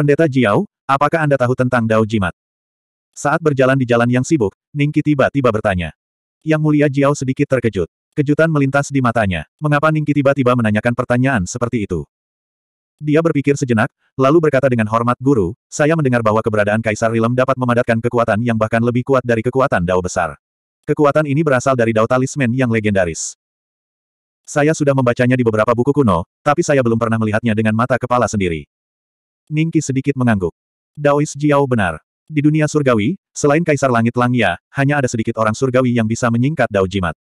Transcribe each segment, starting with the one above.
Pendeta Jiao, apakah Anda tahu tentang Dao Jimat? Saat berjalan di jalan yang sibuk, Ningki tiba-tiba bertanya. Yang mulia Jiao sedikit terkejut. Kejutan melintas di matanya. Mengapa Ningki tiba-tiba menanyakan pertanyaan seperti itu? Dia berpikir sejenak, lalu berkata dengan hormat guru, saya mendengar bahwa keberadaan Kaisar Rilem dapat memadatkan kekuatan yang bahkan lebih kuat dari kekuatan Dao besar. Kekuatan ini berasal dari Dao Talisman yang legendaris. Saya sudah membacanya di beberapa buku kuno, tapi saya belum pernah melihatnya dengan mata kepala sendiri. Ningki sedikit mengangguk. Daois Jiao benar. Di dunia surgawi, selain Kaisar Langit Langya, hanya ada sedikit orang surgawi yang bisa menyingkat Dao Jimat.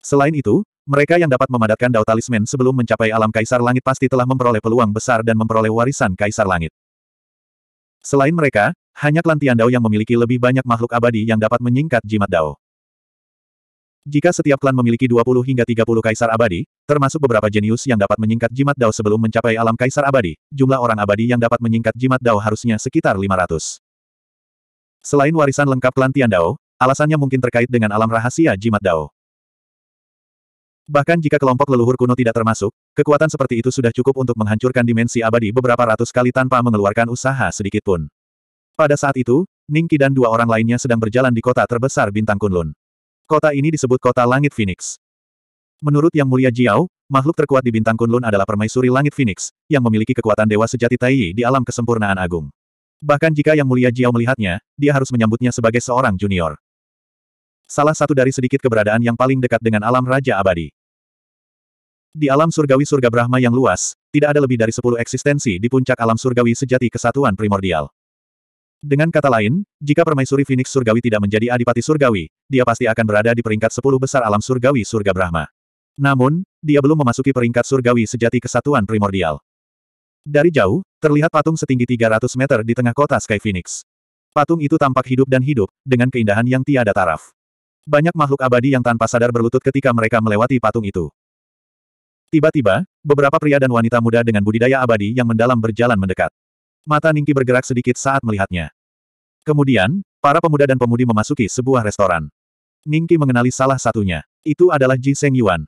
Selain itu, mereka yang dapat memadatkan Dao Talisman sebelum mencapai alam Kaisar Langit pasti telah memperoleh peluang besar dan memperoleh warisan Kaisar Langit. Selain mereka, hanya klan Dao yang memiliki lebih banyak makhluk abadi yang dapat menyingkat jimat Dao. Jika setiap klan memiliki 20 hingga 30 kaisar abadi, termasuk beberapa jenius yang dapat menyingkat jimat dao sebelum mencapai alam kaisar abadi, jumlah orang abadi yang dapat menyingkat jimat dao harusnya sekitar 500. Selain warisan lengkap klan Dao, alasannya mungkin terkait dengan alam rahasia jimat dao. Bahkan jika kelompok leluhur kuno tidak termasuk, kekuatan seperti itu sudah cukup untuk menghancurkan dimensi abadi beberapa ratus kali tanpa mengeluarkan usaha sedikitpun. Pada saat itu, Ningki dan dua orang lainnya sedang berjalan di kota terbesar Bintang Kunlun. Kota ini disebut Kota Langit Phoenix. Menurut Yang Mulia Jiao, makhluk terkuat di bintang Kunlun adalah permaisuri Langit Phoenix, yang memiliki kekuatan dewa sejati Taiyi di alam kesempurnaan agung. Bahkan jika Yang Mulia Jiao melihatnya, dia harus menyambutnya sebagai seorang junior. Salah satu dari sedikit keberadaan yang paling dekat dengan alam Raja Abadi. Di alam surgawi surga Brahma yang luas, tidak ada lebih dari sepuluh eksistensi di puncak alam surgawi sejati kesatuan primordial. Dengan kata lain, jika permaisuri Phoenix Surgawi tidak menjadi adipati Surgawi, dia pasti akan berada di peringkat 10 besar alam Surgawi Surga Brahma. Namun, dia belum memasuki peringkat Surgawi sejati kesatuan primordial. Dari jauh, terlihat patung setinggi 300 meter di tengah kota Sky Phoenix. Patung itu tampak hidup dan hidup, dengan keindahan yang tiada taraf. Banyak makhluk abadi yang tanpa sadar berlutut ketika mereka melewati patung itu. Tiba-tiba, beberapa pria dan wanita muda dengan budidaya abadi yang mendalam berjalan mendekat. Mata Ningki bergerak sedikit saat melihatnya. Kemudian, para pemuda dan pemudi memasuki sebuah restoran. Ningki mengenali salah satunya. Itu adalah Ji Seng Yuan.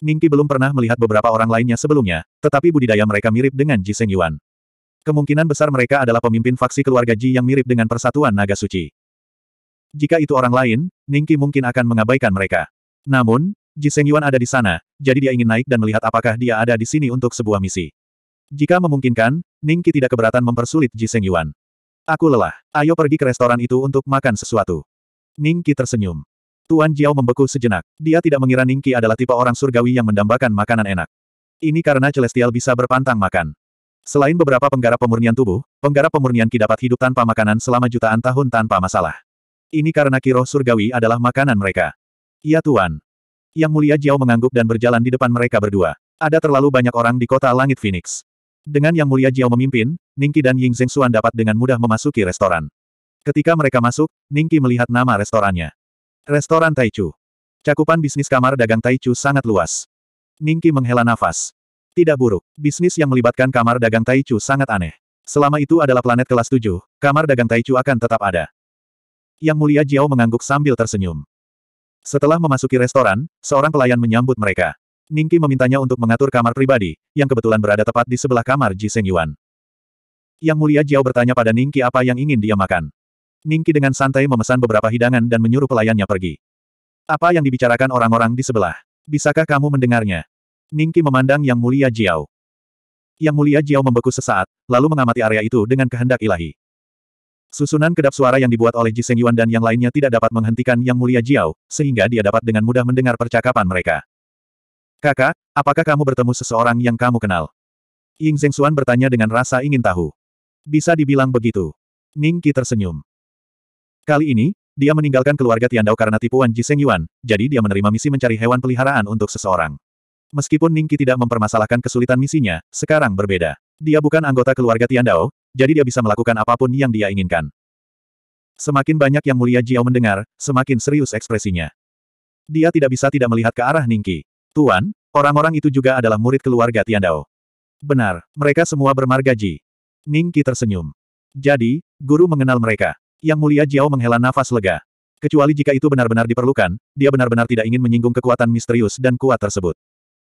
Ningki belum pernah melihat beberapa orang lainnya sebelumnya, tetapi budidaya mereka mirip dengan Ji Seng Yuan. Kemungkinan besar mereka adalah pemimpin faksi keluarga Ji yang mirip dengan Persatuan Naga Suci. Jika itu orang lain, Ningki mungkin akan mengabaikan mereka. Namun, Ji Seng Yuan ada di sana, jadi dia ingin naik dan melihat apakah dia ada di sini untuk sebuah misi. Jika memungkinkan, Ningki tidak keberatan mempersulit Ji Seng Yuan. Aku lelah. Ayo pergi ke restoran itu untuk makan sesuatu. Ningki tersenyum. Tuan Jiao membeku sejenak. Dia tidak mengira Ningki adalah tipe orang surgawi yang mendambakan makanan enak. Ini karena Celestial bisa berpantang makan. Selain beberapa penggarap pemurnian tubuh, penggarap pemurnian Ki dapat hidup tanpa makanan selama jutaan tahun tanpa masalah. Ini karena ki roh surgawi adalah makanan mereka. Ya Tuan. Yang mulia Jiao mengangguk dan berjalan di depan mereka berdua. Ada terlalu banyak orang di kota langit Phoenix. Dengan Yang Mulia Jiao memimpin, Ningki dan Ying Xuan dapat dengan mudah memasuki restoran. Ketika mereka masuk, Ningki melihat nama restorannya. Restoran Taichu. Cakupan bisnis kamar dagang Taichu sangat luas. Ningki menghela nafas. Tidak buruk, bisnis yang melibatkan kamar dagang Taichu sangat aneh. Selama itu adalah planet kelas 7, kamar dagang Taichu akan tetap ada. Yang Mulia Jiao mengangguk sambil tersenyum. Setelah memasuki restoran, seorang pelayan menyambut mereka. Ningki memintanya untuk mengatur kamar pribadi, yang kebetulan berada tepat di sebelah kamar Ji Seng Yuan. Yang Mulia Jiao bertanya pada Ningki apa yang ingin dia makan. Ningki dengan santai memesan beberapa hidangan dan menyuruh pelayannya pergi. Apa yang dibicarakan orang-orang di sebelah? Bisakah kamu mendengarnya? Ningki memandang Yang Mulia Jiao. Yang Mulia Jiao membeku sesaat, lalu mengamati area itu dengan kehendak ilahi. Susunan kedap suara yang dibuat oleh Ji Seng Yuan dan yang lainnya tidak dapat menghentikan Yang Mulia Jiao, sehingga dia dapat dengan mudah mendengar percakapan mereka. Kakak, apakah kamu bertemu seseorang yang kamu kenal? Ying Zhengxuan bertanya dengan rasa ingin tahu. Bisa dibilang begitu. Ning Qi tersenyum. Kali ini, dia meninggalkan keluarga Tian Dao karena tipuan Ji Seng Yuan, jadi dia menerima misi mencari hewan peliharaan untuk seseorang. Meskipun Ning Qi tidak mempermasalahkan kesulitan misinya, sekarang berbeda. Dia bukan anggota keluarga Tian Dao, jadi dia bisa melakukan apapun yang dia inginkan. Semakin banyak yang mulia Jiao mendengar, semakin serius ekspresinya. Dia tidak bisa tidak melihat ke arah Ningki. Tuan, orang-orang itu juga adalah murid keluarga Tiandao. Benar, mereka semua bermarga Ji. Ning Qi tersenyum. Jadi, guru mengenal mereka. Yang mulia Jiao menghela nafas lega. Kecuali jika itu benar-benar diperlukan, dia benar-benar tidak ingin menyinggung kekuatan misterius dan kuat tersebut.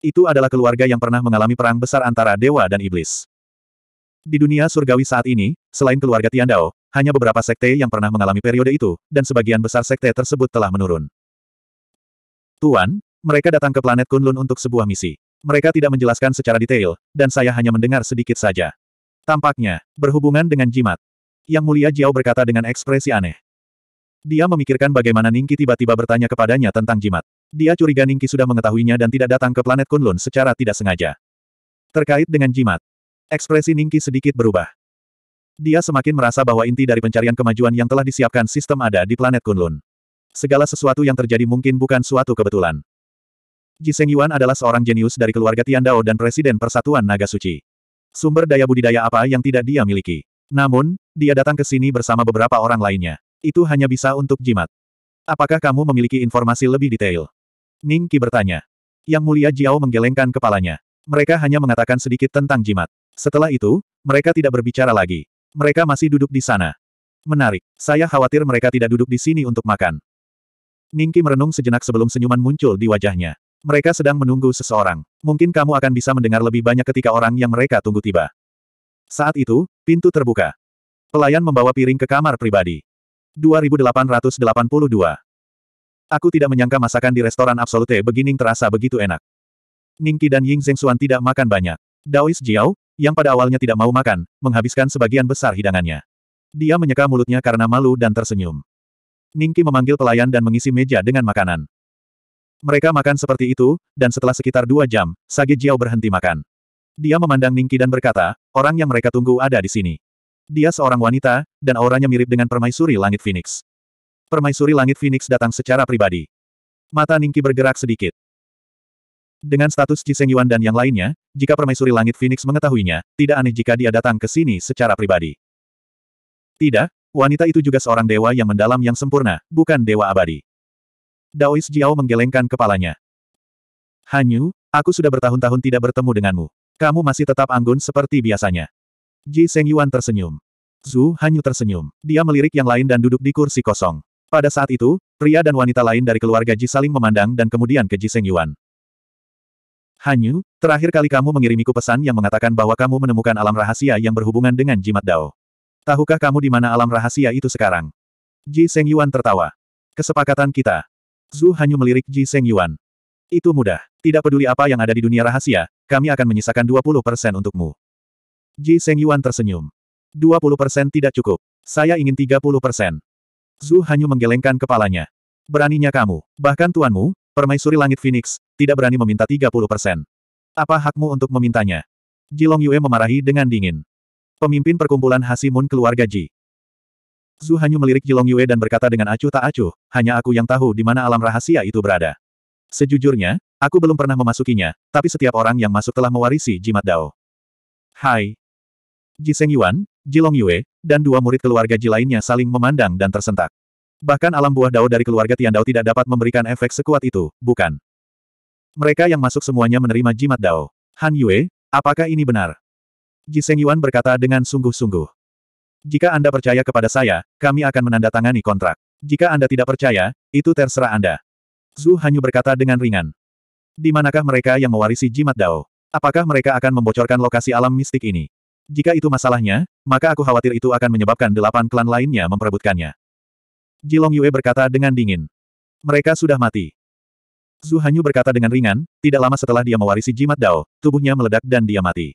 Itu adalah keluarga yang pernah mengalami perang besar antara dewa dan iblis. Di dunia surgawi saat ini, selain keluarga Tiandao, hanya beberapa sekte yang pernah mengalami periode itu, dan sebagian besar sekte tersebut telah menurun. Tuan, mereka datang ke planet Kunlun untuk sebuah misi. Mereka tidak menjelaskan secara detail, dan saya hanya mendengar sedikit saja. Tampaknya, berhubungan dengan jimat. Yang mulia Jiao berkata dengan ekspresi aneh. Dia memikirkan bagaimana Ningki tiba-tiba bertanya kepadanya tentang jimat. Dia curiga Ningki sudah mengetahuinya dan tidak datang ke planet Kunlun secara tidak sengaja. Terkait dengan jimat, ekspresi Ningki sedikit berubah. Dia semakin merasa bahwa inti dari pencarian kemajuan yang telah disiapkan sistem ada di planet Kunlun. Segala sesuatu yang terjadi mungkin bukan suatu kebetulan. Ji Seng Yuan adalah seorang jenius dari keluarga Tian Dao dan Presiden Persatuan Naga Suci. Sumber daya budidaya apa yang tidak dia miliki. Namun, dia datang ke sini bersama beberapa orang lainnya. Itu hanya bisa untuk jimat. Apakah kamu memiliki informasi lebih detail? Ning Qi bertanya. Yang mulia Jiao menggelengkan kepalanya. Mereka hanya mengatakan sedikit tentang jimat. Setelah itu, mereka tidak berbicara lagi. Mereka masih duduk di sana. Menarik. Saya khawatir mereka tidak duduk di sini untuk makan. Ning Qi merenung sejenak sebelum senyuman muncul di wajahnya. Mereka sedang menunggu seseorang. Mungkin kamu akan bisa mendengar lebih banyak ketika orang yang mereka tunggu tiba. Saat itu, pintu terbuka. Pelayan membawa piring ke kamar pribadi. 2882. Aku tidak menyangka masakan di restoran Absolute Beginning terasa begitu enak. Ningki dan Ying Xuan tidak makan banyak. Daois Jiao, yang pada awalnya tidak mau makan, menghabiskan sebagian besar hidangannya. Dia menyeka mulutnya karena malu dan tersenyum. Ningki memanggil pelayan dan mengisi meja dengan makanan. Mereka makan seperti itu, dan setelah sekitar dua jam, Sage Jiao berhenti makan. Dia memandang Ningki dan berkata, orang yang mereka tunggu ada di sini. Dia seorang wanita, dan auranya mirip dengan permaisuri langit Phoenix. Permaisuri langit Phoenix datang secara pribadi. Mata Ningki bergerak sedikit. Dengan status Jiseng Yuan dan yang lainnya, jika permaisuri langit Phoenix mengetahuinya, tidak aneh jika dia datang ke sini secara pribadi. Tidak, wanita itu juga seorang dewa yang mendalam yang sempurna, bukan dewa abadi. Daois Jiao menggelengkan kepalanya. Hanyu, aku sudah bertahun-tahun tidak bertemu denganmu. Kamu masih tetap anggun seperti biasanya. Ji Seng Yuan tersenyum. Zhu Hanyu tersenyum. Dia melirik yang lain dan duduk di kursi kosong. Pada saat itu, pria dan wanita lain dari keluarga Ji saling memandang dan kemudian ke Ji Seng Yuan. Hanyu, terakhir kali kamu mengirimiku pesan yang mengatakan bahwa kamu menemukan alam rahasia yang berhubungan dengan jimat Dao. Tahukah kamu di mana alam rahasia itu sekarang? Ji Seng Yuan tertawa. Kesepakatan kita. Zhu Hanyu melirik Ji Seng Yuan. Itu mudah. Tidak peduli apa yang ada di dunia rahasia, kami akan menyisakan 20% untukmu. Ji Seng Yuan tersenyum. 20% tidak cukup. Saya ingin 30%. Zhu Hanyu menggelengkan kepalanya. Beraninya kamu. Bahkan tuanmu, permaisuri langit Phoenix, tidak berani meminta 30%. Apa hakmu untuk memintanya? Jilong Yue memarahi dengan dingin. Pemimpin perkumpulan Hasimun keluarga Ji. Zhu Hanyu melirik Jilong Yue dan berkata dengan acuh tak acuh, hanya aku yang tahu di mana alam rahasia itu berada. Sejujurnya, aku belum pernah memasukinya, tapi setiap orang yang masuk telah mewarisi jimat Dao. Hai. Jiseng Yuan, Jilong Yue, dan dua murid keluarga Ji lainnya saling memandang dan tersentak. Bahkan alam buah Dao dari keluarga Tian Dao tidak dapat memberikan efek sekuat itu, bukan? Mereka yang masuk semuanya menerima jimat Dao. Han Yue, apakah ini benar? Ji Seng Yuan berkata dengan sungguh-sungguh. Jika Anda percaya kepada saya, kami akan menandatangani kontrak. Jika Anda tidak percaya, itu terserah Anda. Zhu Hanyu berkata dengan ringan. Di manakah mereka yang mewarisi jimat Dao? Apakah mereka akan membocorkan lokasi alam mistik ini? Jika itu masalahnya, maka aku khawatir itu akan menyebabkan delapan klan lainnya memperebutkannya. Jilong Yue berkata dengan dingin. Mereka sudah mati. Zhu Hanyu berkata dengan ringan, tidak lama setelah dia mewarisi jimat Dao, tubuhnya meledak dan dia mati.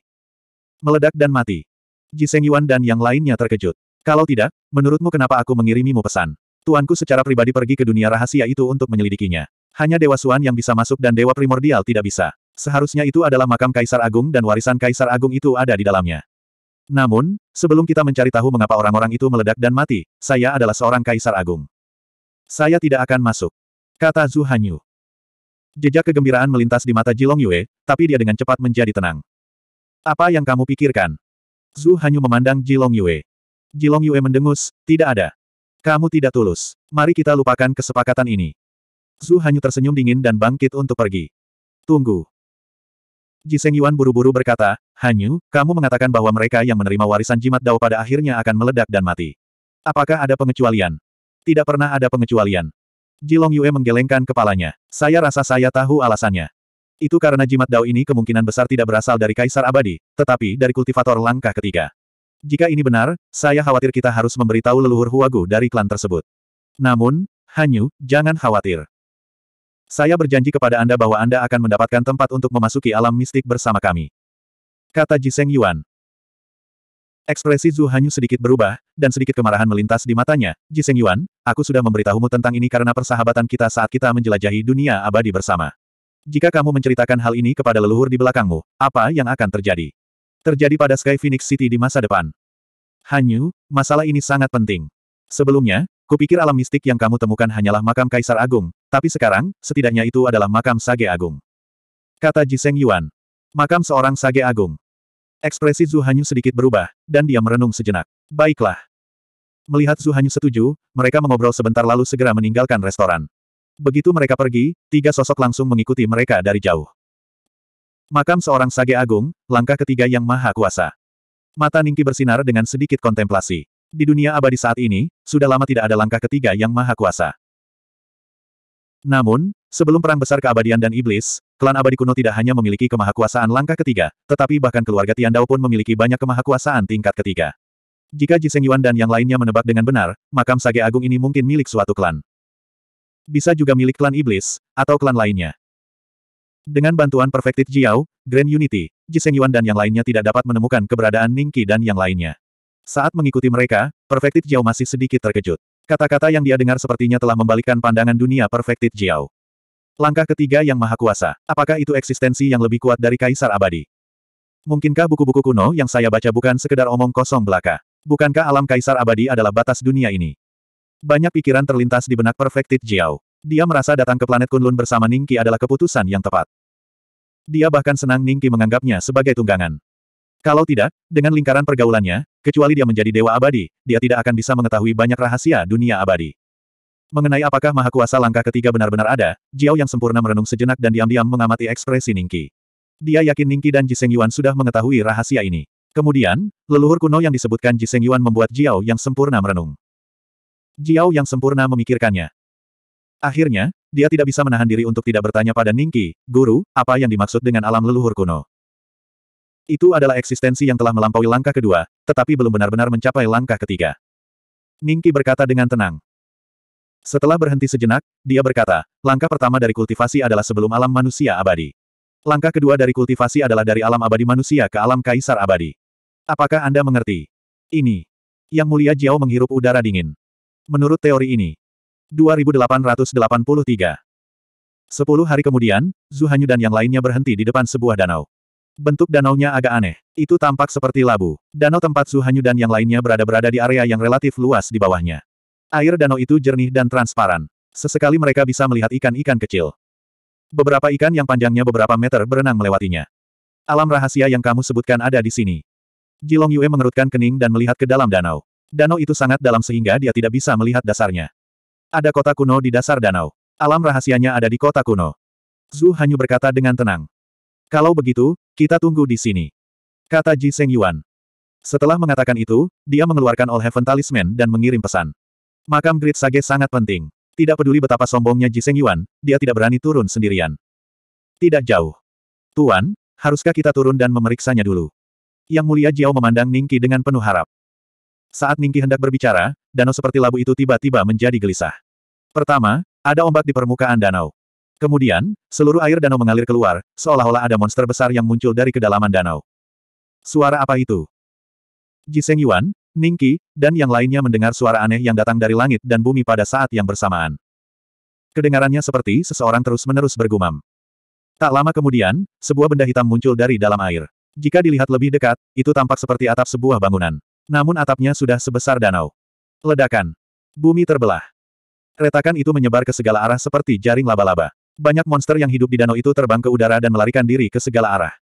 Meledak dan mati. Jiseng Yuan dan yang lainnya terkejut. Kalau tidak, menurutmu kenapa aku mengirimimu pesan? Tuanku secara pribadi pergi ke dunia rahasia itu untuk menyelidikinya. Hanya Dewa Suan yang bisa masuk dan Dewa Primordial tidak bisa. Seharusnya itu adalah makam Kaisar Agung dan warisan Kaisar Agung itu ada di dalamnya. Namun, sebelum kita mencari tahu mengapa orang-orang itu meledak dan mati, saya adalah seorang Kaisar Agung. Saya tidak akan masuk. Kata Zhu Hanyu. Jejak kegembiraan melintas di mata Jilong Yue, tapi dia dengan cepat menjadi tenang. Apa yang kamu pikirkan? Zhu Hanyu memandang Jilong Yue. Jilong Yue mendengus, tidak ada. Kamu tidak tulus. Mari kita lupakan kesepakatan ini. Zhu Hanyu tersenyum dingin dan bangkit untuk pergi. Tunggu. Jiseng Yuan buru-buru berkata, Hanyu, kamu mengatakan bahwa mereka yang menerima warisan jimat dao pada akhirnya akan meledak dan mati. Apakah ada pengecualian? Tidak pernah ada pengecualian. Jilong Yue menggelengkan kepalanya. Saya rasa saya tahu alasannya. Itu karena jimat Dao ini kemungkinan besar tidak berasal dari Kaisar Abadi, tetapi dari kultivator langkah ketiga. Jika ini benar, saya khawatir kita harus memberitahu leluhur Huagu dari klan tersebut. Namun, Hanyu, jangan khawatir. Saya berjanji kepada Anda bahwa Anda akan mendapatkan tempat untuk memasuki alam mistik bersama kami. Kata Jiseng Yuan. Ekspresi Zhu Hanyu sedikit berubah, dan sedikit kemarahan melintas di matanya. Jiseng Yuan, aku sudah memberitahumu tentang ini karena persahabatan kita saat kita menjelajahi dunia abadi bersama. Jika kamu menceritakan hal ini kepada leluhur di belakangmu, apa yang akan terjadi? Terjadi pada Sky Phoenix City di masa depan. Hanyu, masalah ini sangat penting. Sebelumnya, kupikir alam mistik yang kamu temukan hanyalah makam Kaisar Agung, tapi sekarang, setidaknya itu adalah makam Sage Agung. Kata Jiseng Yuan. Makam seorang Sage Agung. Ekspresi Zhu Hanyu sedikit berubah, dan dia merenung sejenak. Baiklah. Melihat Zhu Hanyu setuju, mereka mengobrol sebentar lalu segera meninggalkan restoran. Begitu mereka pergi, tiga sosok langsung mengikuti mereka dari jauh. Makam seorang sage agung, langkah ketiga yang maha kuasa. Mata Ningki bersinar dengan sedikit kontemplasi. Di dunia abadi saat ini, sudah lama tidak ada langkah ketiga yang maha kuasa. Namun, sebelum perang besar keabadian dan iblis, klan abadi kuno tidak hanya memiliki kemahakuasaan langkah ketiga, tetapi bahkan keluarga Tian Dao pun memiliki banyak kemahakuasaan tingkat ketiga. Jika Ji Yuan dan yang lainnya menebak dengan benar, makam sage agung ini mungkin milik suatu klan bisa juga milik klan iblis, atau klan lainnya. Dengan bantuan Perfected Jiao, Grand Unity, Jiseng Yuan dan yang lainnya tidak dapat menemukan keberadaan Ningqi dan yang lainnya. Saat mengikuti mereka, Perfected Jiao masih sedikit terkejut. Kata-kata yang dia dengar sepertinya telah membalikkan pandangan dunia Perfected Jiao. Langkah ketiga yang maha kuasa, apakah itu eksistensi yang lebih kuat dari Kaisar Abadi? Mungkinkah buku-buku kuno yang saya baca bukan sekedar omong kosong belaka? Bukankah alam Kaisar Abadi adalah batas dunia ini? Banyak pikiran terlintas di benak Perfected Jiao. Dia merasa datang ke planet Kunlun bersama Ningki adalah keputusan yang tepat. Dia bahkan senang Ningki menganggapnya sebagai tunggangan. Kalau tidak, dengan lingkaran pergaulannya, kecuali dia menjadi dewa abadi, dia tidak akan bisa mengetahui banyak rahasia dunia abadi. Mengenai apakah maha kuasa langkah ketiga benar-benar ada, Jiao yang sempurna merenung sejenak dan diam-diam mengamati ekspresi Ningki. Dia yakin Ningki dan Jiseng Yuan sudah mengetahui rahasia ini. Kemudian, leluhur kuno yang disebutkan Jiseng Yuan membuat Jiao yang sempurna merenung. Jiao yang sempurna memikirkannya. Akhirnya, dia tidak bisa menahan diri untuk tidak bertanya pada Ningki, Guru, apa yang dimaksud dengan alam leluhur kuno? Itu adalah eksistensi yang telah melampaui langkah kedua, tetapi belum benar-benar mencapai langkah ketiga. Ningki berkata dengan tenang. Setelah berhenti sejenak, dia berkata, langkah pertama dari kultivasi adalah sebelum alam manusia abadi. Langkah kedua dari kultivasi adalah dari alam abadi manusia ke alam kaisar abadi. Apakah Anda mengerti? Ini. Yang mulia Jiao menghirup udara dingin. Menurut teori ini, 2883. Sepuluh hari kemudian, Zuhanyu dan yang lainnya berhenti di depan sebuah danau. Bentuk danaunya agak aneh. Itu tampak seperti labu. Danau tempat Zuhanyu dan yang lainnya berada-berada di area yang relatif luas di bawahnya. Air danau itu jernih dan transparan. Sesekali mereka bisa melihat ikan-ikan kecil. Beberapa ikan yang panjangnya beberapa meter berenang melewatinya. Alam rahasia yang kamu sebutkan ada di sini. Jilong Yue mengerutkan kening dan melihat ke dalam danau. Danau itu sangat dalam sehingga dia tidak bisa melihat dasarnya. Ada kota kuno di dasar danau. Alam rahasianya ada di kota kuno. Zhu Hanyu berkata dengan tenang. Kalau begitu, kita tunggu di sini. Kata Ji Seng Yuan. Setelah mengatakan itu, dia mengeluarkan All Heaven Talisman dan mengirim pesan. Makam Great Sage sangat penting. Tidak peduli betapa sombongnya Ji Seng Yuan, dia tidak berani turun sendirian. Tidak jauh. Tuan, haruskah kita turun dan memeriksanya dulu? Yang mulia Jiao memandang Ningki dengan penuh harap. Saat Ningki hendak berbicara, danau seperti labu itu tiba-tiba menjadi gelisah. Pertama, ada ombak di permukaan danau. Kemudian, seluruh air danau mengalir keluar, seolah-olah ada monster besar yang muncul dari kedalaman danau. Suara apa itu? Jiseng Yuan, Ningki, dan yang lainnya mendengar suara aneh yang datang dari langit dan bumi pada saat yang bersamaan. Kedengarannya seperti seseorang terus-menerus bergumam. Tak lama kemudian, sebuah benda hitam muncul dari dalam air. Jika dilihat lebih dekat, itu tampak seperti atap sebuah bangunan. Namun atapnya sudah sebesar danau. Ledakan. Bumi terbelah. Retakan itu menyebar ke segala arah seperti jaring laba-laba. Banyak monster yang hidup di danau itu terbang ke udara dan melarikan diri ke segala arah.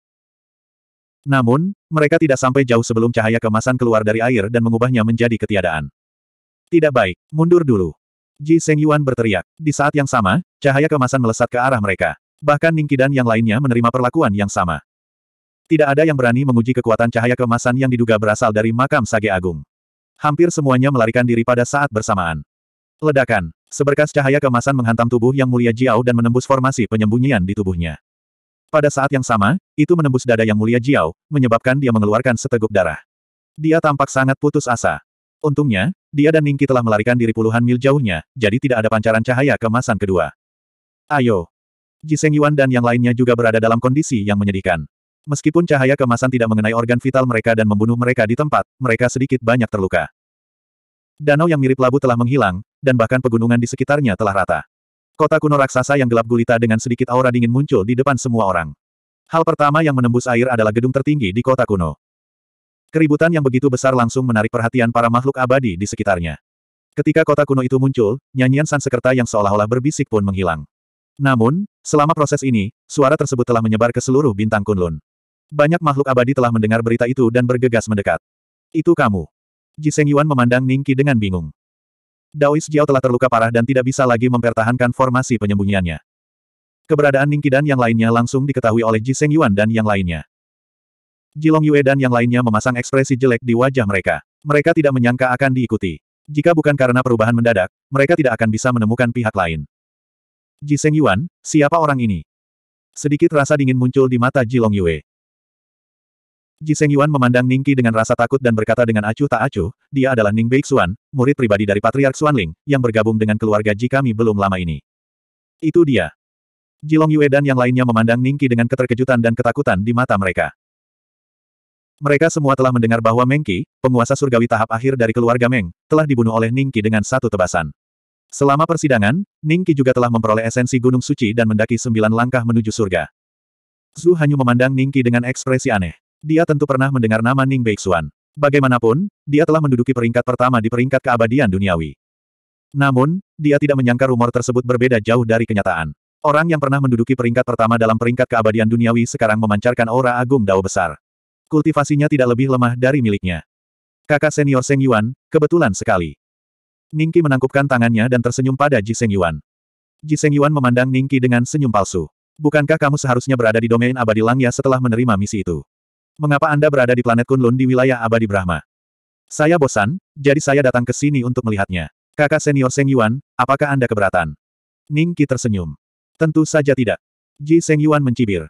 Namun, mereka tidak sampai jauh sebelum cahaya kemasan keluar dari air dan mengubahnya menjadi ketiadaan. Tidak baik, mundur dulu. Ji Seng Yuan berteriak. Di saat yang sama, cahaya kemasan melesat ke arah mereka. Bahkan Ningki dan yang lainnya menerima perlakuan yang sama. Tidak ada yang berani menguji kekuatan cahaya kemasan yang diduga berasal dari makam Sage Agung. Hampir semuanya melarikan diri pada saat bersamaan. Ledakan. Seberkas cahaya kemasan menghantam tubuh yang mulia Jiao dan menembus formasi penyembunyian di tubuhnya. Pada saat yang sama, itu menembus dada yang mulia Jiao, menyebabkan dia mengeluarkan seteguk darah. Dia tampak sangat putus asa. Untungnya, dia dan Ningki telah melarikan diri puluhan mil jauhnya, jadi tidak ada pancaran cahaya kemasan kedua. Ayo. Ji Yuan dan yang lainnya juga berada dalam kondisi yang menyedihkan. Meskipun cahaya kemasan tidak mengenai organ vital mereka dan membunuh mereka di tempat, mereka sedikit banyak terluka. Danau yang mirip labu telah menghilang, dan bahkan pegunungan di sekitarnya telah rata. Kota kuno raksasa yang gelap gulita dengan sedikit aura dingin muncul di depan semua orang. Hal pertama yang menembus air adalah gedung tertinggi di kota kuno. Keributan yang begitu besar langsung menarik perhatian para makhluk abadi di sekitarnya. Ketika kota kuno itu muncul, nyanyian sansekerta yang seolah-olah berbisik pun menghilang. Namun, selama proses ini, suara tersebut telah menyebar ke seluruh bintang kunlun. Banyak makhluk abadi telah mendengar berita itu dan bergegas mendekat. Itu kamu. Jiseng Yuan memandang Ningki dengan bingung. Daois Jiao telah terluka parah dan tidak bisa lagi mempertahankan formasi penyembunyiannya. Keberadaan Ningki dan yang lainnya langsung diketahui oleh Jiseng Yuan dan yang lainnya. Jilong Yue dan yang lainnya memasang ekspresi jelek di wajah mereka. Mereka tidak menyangka akan diikuti. Jika bukan karena perubahan mendadak, mereka tidak akan bisa menemukan pihak lain. Jiseng Yuan, siapa orang ini? Sedikit rasa dingin muncul di mata Jilong Yue. Jiseng Yuan memandang Ningqi dengan rasa takut dan berkata dengan acuh tak acuh, dia adalah Ning Beixuan, murid pribadi dari Patriark Xuanling, yang bergabung dengan keluarga Ji kami belum lama ini. Itu dia. Jilong Yue dan yang lainnya memandang Ningqi dengan keterkejutan dan ketakutan di mata mereka. Mereka semua telah mendengar bahwa Mengqi, penguasa surgawi tahap akhir dari keluarga Meng, telah dibunuh oleh Ningqi dengan satu tebasan. Selama persidangan, Ningqi juga telah memperoleh esensi Gunung Suci dan mendaki sembilan langkah menuju surga. Zhu Hanyu memandang Ningqi dengan ekspresi aneh dia tentu pernah mendengar nama Ning Beixuan. Bagaimanapun, dia telah menduduki peringkat pertama di peringkat keabadian duniawi. Namun, dia tidak menyangka rumor tersebut berbeda jauh dari kenyataan. Orang yang pernah menduduki peringkat pertama dalam peringkat keabadian duniawi sekarang memancarkan aura agung dao besar. Kultivasinya tidak lebih lemah dari miliknya. Kakak senior Seng Yuan, kebetulan sekali. Ningki menangkupkan tangannya dan tersenyum pada Ji Seng Yuan. Ji Seng Yuan memandang Ningki dengan senyum palsu. Bukankah kamu seharusnya berada di domain abadi Langya setelah menerima misi itu? Mengapa Anda berada di planet Kunlun di wilayah abadi Brahma? Saya bosan, jadi saya datang ke sini untuk melihatnya. Kakak senior Seng Yuan, apakah Anda keberatan? Ning Qi tersenyum. Tentu saja tidak. Ji Seng Yuan mencibir.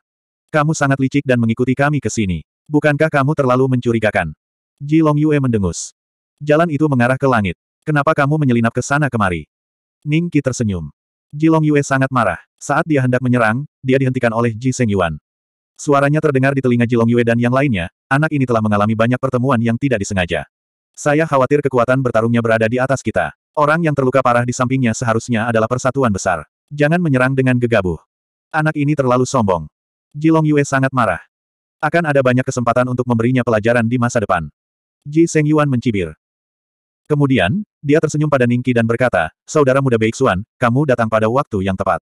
Kamu sangat licik dan mengikuti kami ke sini. Bukankah kamu terlalu mencurigakan? Ji Long Yue mendengus. Jalan itu mengarah ke langit. Kenapa kamu menyelinap ke sana kemari? Ning Qi tersenyum. Ji Long Yue sangat marah. Saat dia hendak menyerang, dia dihentikan oleh Ji Seng Yuan. Suaranya terdengar di telinga Jilong Yue dan yang lainnya, anak ini telah mengalami banyak pertemuan yang tidak disengaja. Saya khawatir kekuatan bertarungnya berada di atas kita. Orang yang terluka parah di sampingnya seharusnya adalah persatuan besar. Jangan menyerang dengan gegabah. Anak ini terlalu sombong. Jilong Yue sangat marah. Akan ada banyak kesempatan untuk memberinya pelajaran di masa depan. Ji Seng Yuan mencibir. Kemudian, dia tersenyum pada Ningki dan berkata, Saudara muda Beixuan, kamu datang pada waktu yang tepat.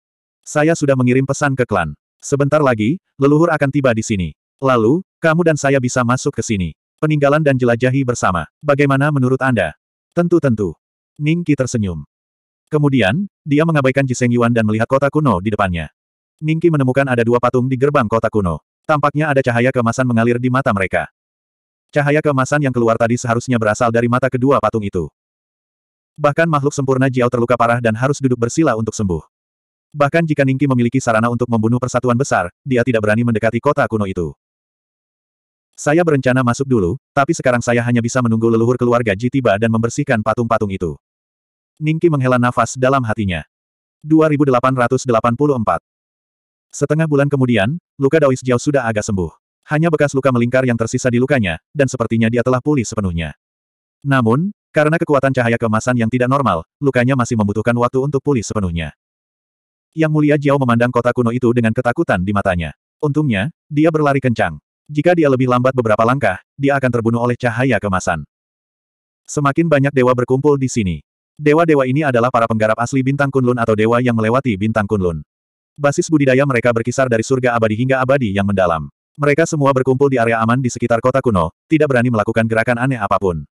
Saya sudah mengirim pesan ke klan. Sebentar lagi, leluhur akan tiba di sini. Lalu, kamu dan saya bisa masuk ke sini. Peninggalan dan jelajahi bersama. Bagaimana menurut Anda? Tentu-tentu. Ning Qi tersenyum. Kemudian, dia mengabaikan Jiseng Yuan dan melihat kota kuno di depannya. Ning Qi menemukan ada dua patung di gerbang kota kuno. Tampaknya ada cahaya kemasan mengalir di mata mereka. Cahaya kemasan yang keluar tadi seharusnya berasal dari mata kedua patung itu. Bahkan makhluk sempurna Jiao terluka parah dan harus duduk bersila untuk sembuh. Bahkan jika Ningki memiliki sarana untuk membunuh persatuan besar, dia tidak berani mendekati kota kuno itu. Saya berencana masuk dulu, tapi sekarang saya hanya bisa menunggu leluhur keluarga Ji tiba dan membersihkan patung-patung itu. Ningki menghela nafas dalam hatinya. 2884 Setengah bulan kemudian, luka Daois Jiao sudah agak sembuh. Hanya bekas luka melingkar yang tersisa di lukanya, dan sepertinya dia telah pulih sepenuhnya. Namun, karena kekuatan cahaya kemasan yang tidak normal, lukanya masih membutuhkan waktu untuk pulih sepenuhnya. Yang Mulia Jiao memandang kota kuno itu dengan ketakutan di matanya. Untungnya, dia berlari kencang. Jika dia lebih lambat beberapa langkah, dia akan terbunuh oleh cahaya kemasan. Semakin banyak dewa berkumpul di sini. Dewa-dewa ini adalah para penggarap asli bintang kunlun atau dewa yang melewati bintang kunlun. Basis budidaya mereka berkisar dari surga abadi hingga abadi yang mendalam. Mereka semua berkumpul di area aman di sekitar kota kuno, tidak berani melakukan gerakan aneh apapun.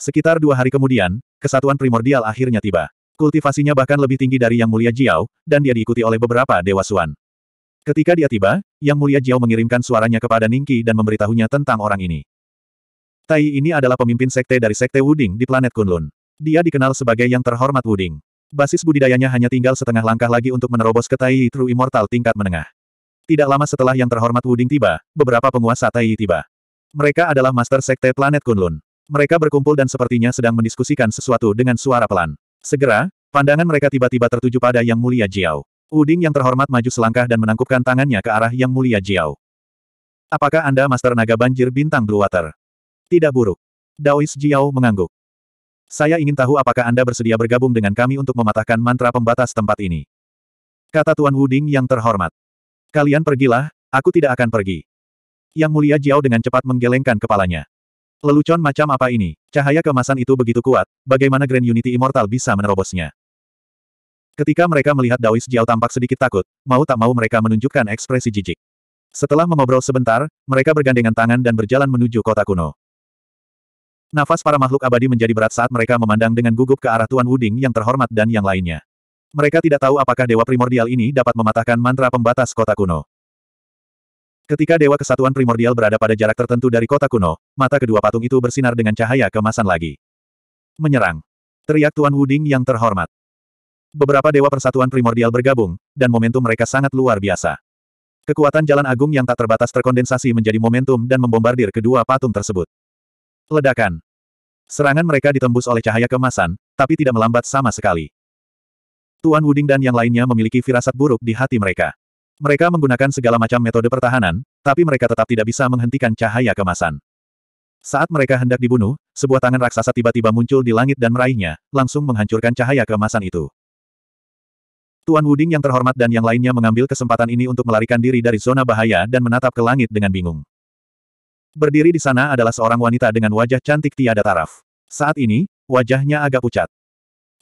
Sekitar dua hari kemudian, kesatuan primordial akhirnya tiba. Kultivasinya bahkan lebih tinggi dari Yang Mulia Jiao, dan dia diikuti oleh beberapa Dewa Suan. Ketika dia tiba, Yang Mulia Jiao mengirimkan suaranya kepada Ningqi dan memberitahunya tentang orang ini. Tai ini adalah pemimpin sekte dari sekte Wuding di planet Kunlun. Dia dikenal sebagai yang terhormat Wuding. Basis budidayanya hanya tinggal setengah langkah lagi untuk menerobos ke Tai True Immortal tingkat menengah. Tidak lama setelah yang terhormat Wuding tiba, beberapa penguasa Tai tiba. Mereka adalah master sekte planet Kunlun. Mereka berkumpul dan sepertinya sedang mendiskusikan sesuatu dengan suara pelan. Segera, pandangan mereka tiba-tiba tertuju pada Yang Mulia Jiao. Uding yang terhormat maju selangkah dan menangkupkan tangannya ke arah Yang Mulia Jiao. Apakah Anda Master Naga Banjir Bintang Blue Water? Tidak buruk. Daois Jiao mengangguk. Saya ingin tahu apakah Anda bersedia bergabung dengan kami untuk mematahkan mantra pembatas tempat ini. Kata Tuan Wuding yang terhormat. Kalian pergilah, aku tidak akan pergi. Yang Mulia Jiao dengan cepat menggelengkan kepalanya. Lelucon macam apa ini? Cahaya kemasan itu begitu kuat, bagaimana Grand Unity Immortal bisa menerobosnya? Ketika mereka melihat Daois Jiao tampak sedikit takut, mau tak mau mereka menunjukkan ekspresi jijik. Setelah mengobrol sebentar, mereka bergandengan tangan dan berjalan menuju kota kuno. Nafas para makhluk abadi menjadi berat saat mereka memandang dengan gugup ke arah Tuan Wuding yang terhormat dan yang lainnya. Mereka tidak tahu apakah dewa primordial ini dapat mematahkan mantra pembatas kota kuno. Ketika Dewa Kesatuan Primordial berada pada jarak tertentu dari kota kuno, mata kedua patung itu bersinar dengan cahaya kemasan lagi. Menyerang! Teriak Tuan Wuding yang terhormat. Beberapa Dewa Persatuan Primordial bergabung, dan momentum mereka sangat luar biasa. Kekuatan Jalan Agung yang tak terbatas terkondensasi menjadi momentum dan membombardir kedua patung tersebut. Ledakan! Serangan mereka ditembus oleh cahaya kemasan, tapi tidak melambat sama sekali. Tuan Wuding dan yang lainnya memiliki firasat buruk di hati mereka. Mereka menggunakan segala macam metode pertahanan, tapi mereka tetap tidak bisa menghentikan cahaya kemasan. Saat mereka hendak dibunuh, sebuah tangan raksasa tiba-tiba muncul di langit dan meraihnya, langsung menghancurkan cahaya kemasan itu. Tuan Wuding yang terhormat dan yang lainnya mengambil kesempatan ini untuk melarikan diri dari zona bahaya dan menatap ke langit dengan bingung. Berdiri di sana adalah seorang wanita dengan wajah cantik tiada taraf. Saat ini, wajahnya agak pucat.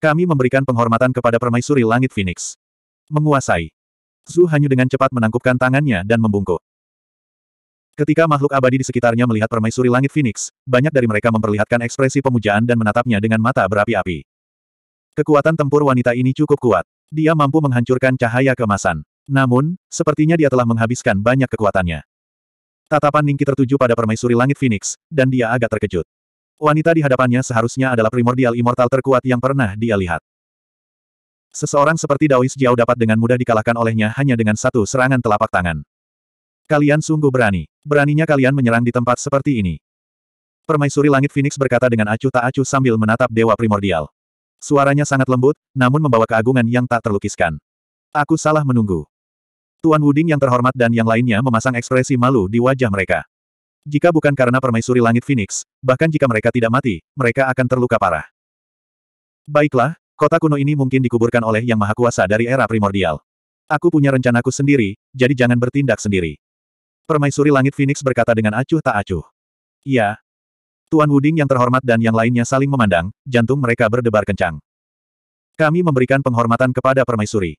Kami memberikan penghormatan kepada permaisuri langit Phoenix. Menguasai. Zu hanya dengan cepat menangkupkan tangannya dan membungkuk. Ketika makhluk abadi di sekitarnya melihat permaisuri langit Phoenix, banyak dari mereka memperlihatkan ekspresi pemujaan dan menatapnya dengan mata berapi-api. Kekuatan tempur wanita ini cukup kuat. Dia mampu menghancurkan cahaya kemasan. Namun, sepertinya dia telah menghabiskan banyak kekuatannya. Tatapan Ningki tertuju pada permaisuri langit Phoenix, dan dia agak terkejut. Wanita di hadapannya seharusnya adalah primordial immortal terkuat yang pernah dia lihat. Seseorang seperti Daois Jiao dapat dengan mudah dikalahkan olehnya hanya dengan satu serangan telapak tangan. Kalian sungguh berani. Beraninya kalian menyerang di tempat seperti ini. Permaisuri Langit Phoenix berkata dengan acuh tak acuh sambil menatap Dewa Primordial. Suaranya sangat lembut, namun membawa keagungan yang tak terlukiskan. Aku salah menunggu. Tuan Wuding yang terhormat dan yang lainnya memasang ekspresi malu di wajah mereka. Jika bukan karena permaisuri Langit Phoenix, bahkan jika mereka tidak mati, mereka akan terluka parah. Baiklah, Kota kuno ini mungkin dikuburkan oleh Yang Maha Kuasa dari era primordial. Aku punya rencanaku sendiri, jadi jangan bertindak sendiri. Permaisuri Langit Phoenix berkata dengan acuh tak acuh. Ya. Tuan Wuding yang terhormat dan yang lainnya saling memandang, jantung mereka berdebar kencang. Kami memberikan penghormatan kepada Permaisuri.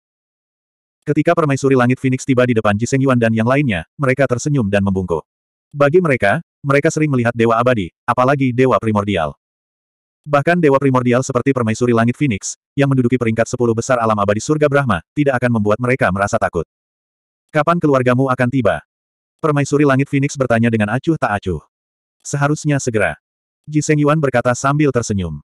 Ketika Permaisuri Langit Phoenix tiba di depan Jiseng Yuan dan yang lainnya, mereka tersenyum dan membungkuk. Bagi mereka, mereka sering melihat Dewa Abadi, apalagi Dewa Primordial. Bahkan dewa primordial seperti permaisuri langit Phoenix, yang menduduki peringkat sepuluh besar alam abadi surga Brahma, tidak akan membuat mereka merasa takut. Kapan keluargamu akan tiba? Permaisuri langit Phoenix bertanya dengan acuh tak acuh. Seharusnya segera. Ji Seng Yuan berkata sambil tersenyum.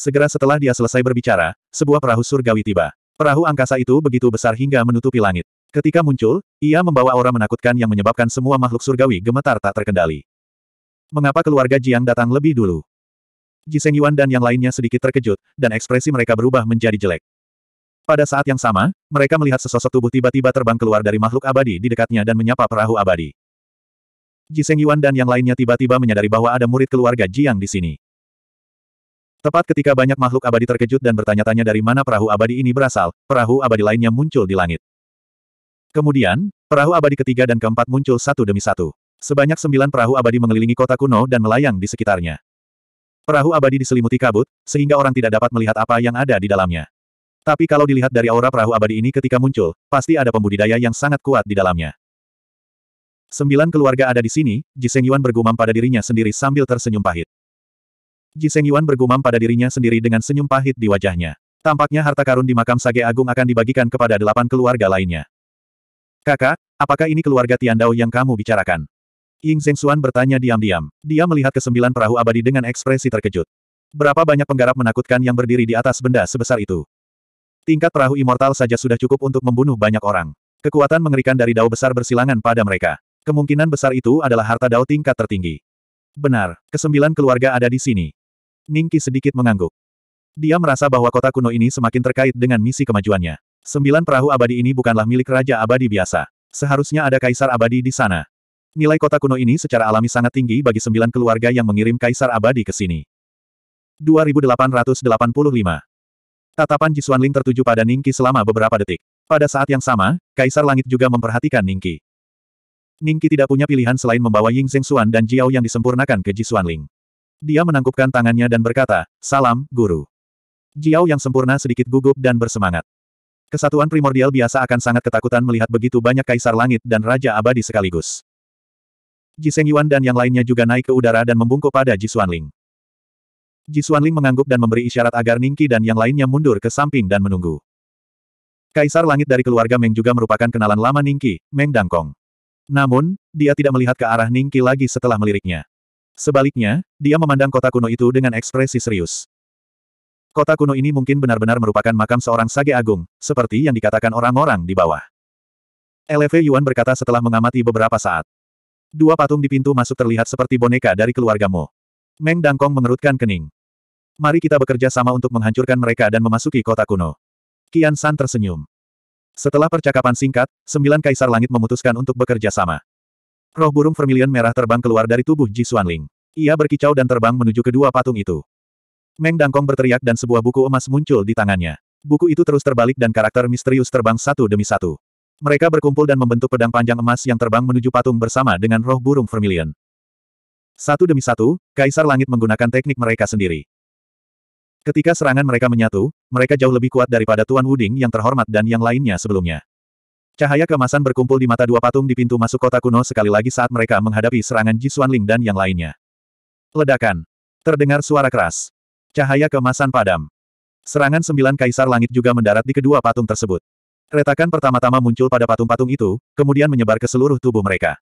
Segera setelah dia selesai berbicara, sebuah perahu surgawi tiba. Perahu angkasa itu begitu besar hingga menutupi langit. Ketika muncul, ia membawa aura menakutkan yang menyebabkan semua makhluk surgawi gemetar tak terkendali. Mengapa keluarga Jiang datang lebih dulu? Jiseng Yuan dan yang lainnya sedikit terkejut, dan ekspresi mereka berubah menjadi jelek. Pada saat yang sama, mereka melihat sesosok tubuh tiba-tiba terbang keluar dari makhluk abadi di dekatnya dan menyapa perahu abadi. Jiseng Yuan dan yang lainnya tiba-tiba menyadari bahwa ada murid keluarga Jiang di sini. Tepat ketika banyak makhluk abadi terkejut dan bertanya-tanya dari mana perahu abadi ini berasal, perahu abadi lainnya muncul di langit. Kemudian, perahu abadi ketiga dan keempat muncul satu demi satu. Sebanyak sembilan perahu abadi mengelilingi kota kuno dan melayang di sekitarnya. Perahu abadi diselimuti kabut, sehingga orang tidak dapat melihat apa yang ada di dalamnya. Tapi kalau dilihat dari aura perahu abadi ini ketika muncul, pasti ada pembudidaya yang sangat kuat di dalamnya. Sembilan keluarga ada di sini, Jiseng Yuan bergumam pada dirinya sendiri sambil tersenyum pahit. Jiseng Yuan bergumam pada dirinya sendiri dengan senyum pahit di wajahnya. Tampaknya harta karun di makam Sage Agung akan dibagikan kepada delapan keluarga lainnya. Kakak, apakah ini keluarga Tian Dao yang kamu bicarakan? Ying Zhengxuan bertanya diam-diam. Dia melihat kesembilan perahu abadi dengan ekspresi terkejut. Berapa banyak penggarap menakutkan yang berdiri di atas benda sebesar itu? Tingkat perahu immortal saja sudah cukup untuk membunuh banyak orang. Kekuatan mengerikan dari dao besar bersilangan pada mereka. Kemungkinan besar itu adalah harta dao tingkat tertinggi. Benar, kesembilan keluarga ada di sini. Ningki sedikit mengangguk. Dia merasa bahwa kota kuno ini semakin terkait dengan misi kemajuannya. Sembilan perahu abadi ini bukanlah milik raja abadi biasa. Seharusnya ada kaisar abadi di sana. Nilai kota kuno ini secara alami sangat tinggi bagi sembilan keluarga yang mengirim kaisar abadi ke sini. 2885 Tatapan Jisuan Ling tertuju pada Ningki selama beberapa detik. Pada saat yang sama, Kaisar Langit juga memperhatikan Ningki. Ningki tidak punya pilihan selain membawa Ying Xuan dan Jiao yang disempurnakan ke Jisuan Ling. Dia menangkupkan tangannya dan berkata, Salam, Guru. Jiao yang sempurna sedikit gugup dan bersemangat. Kesatuan primordial biasa akan sangat ketakutan melihat begitu banyak Kaisar Langit dan Raja Abadi sekaligus. Ji Seng Yuan dan yang lainnya juga naik ke udara dan membungkuk pada Ji Ling. Ji Ling mengangguk dan memberi isyarat agar Ningki dan yang lainnya mundur ke samping dan menunggu. Kaisar Langit dari keluarga Meng juga merupakan kenalan lama Ningki, Meng Dangkong. Namun, dia tidak melihat ke arah Ningki lagi setelah meliriknya. Sebaliknya, dia memandang kota kuno itu dengan ekspresi serius. Kota kuno ini mungkin benar-benar merupakan makam seorang sage agung, seperti yang dikatakan orang-orang di bawah. Eleve Yuan berkata setelah mengamati beberapa saat. Dua patung di pintu masuk terlihat seperti boneka dari keluargamu. Mo. Meng Dangkong mengerutkan kening. Mari kita bekerja sama untuk menghancurkan mereka dan memasuki kota kuno. Kian San tersenyum. Setelah percakapan singkat, sembilan kaisar langit memutuskan untuk bekerja sama. Roh burung vermilion merah terbang keluar dari tubuh Ji Xuanling. Ia berkicau dan terbang menuju kedua patung itu. Meng Dangkong berteriak dan sebuah buku emas muncul di tangannya. Buku itu terus terbalik dan karakter misterius terbang satu demi satu. Mereka berkumpul dan membentuk pedang panjang emas yang terbang menuju patung bersama dengan roh burung vermilion. Satu demi satu, Kaisar Langit menggunakan teknik mereka sendiri. Ketika serangan mereka menyatu, mereka jauh lebih kuat daripada Tuan Wuding yang terhormat dan yang lainnya sebelumnya. Cahaya kemasan berkumpul di mata dua patung di pintu masuk kota kuno sekali lagi saat mereka menghadapi serangan Ji Ling dan yang lainnya. Ledakan. Terdengar suara keras. Cahaya kemasan padam. Serangan sembilan kaisar langit juga mendarat di kedua patung tersebut. Retakan pertama-tama muncul pada patung-patung itu, kemudian menyebar ke seluruh tubuh mereka.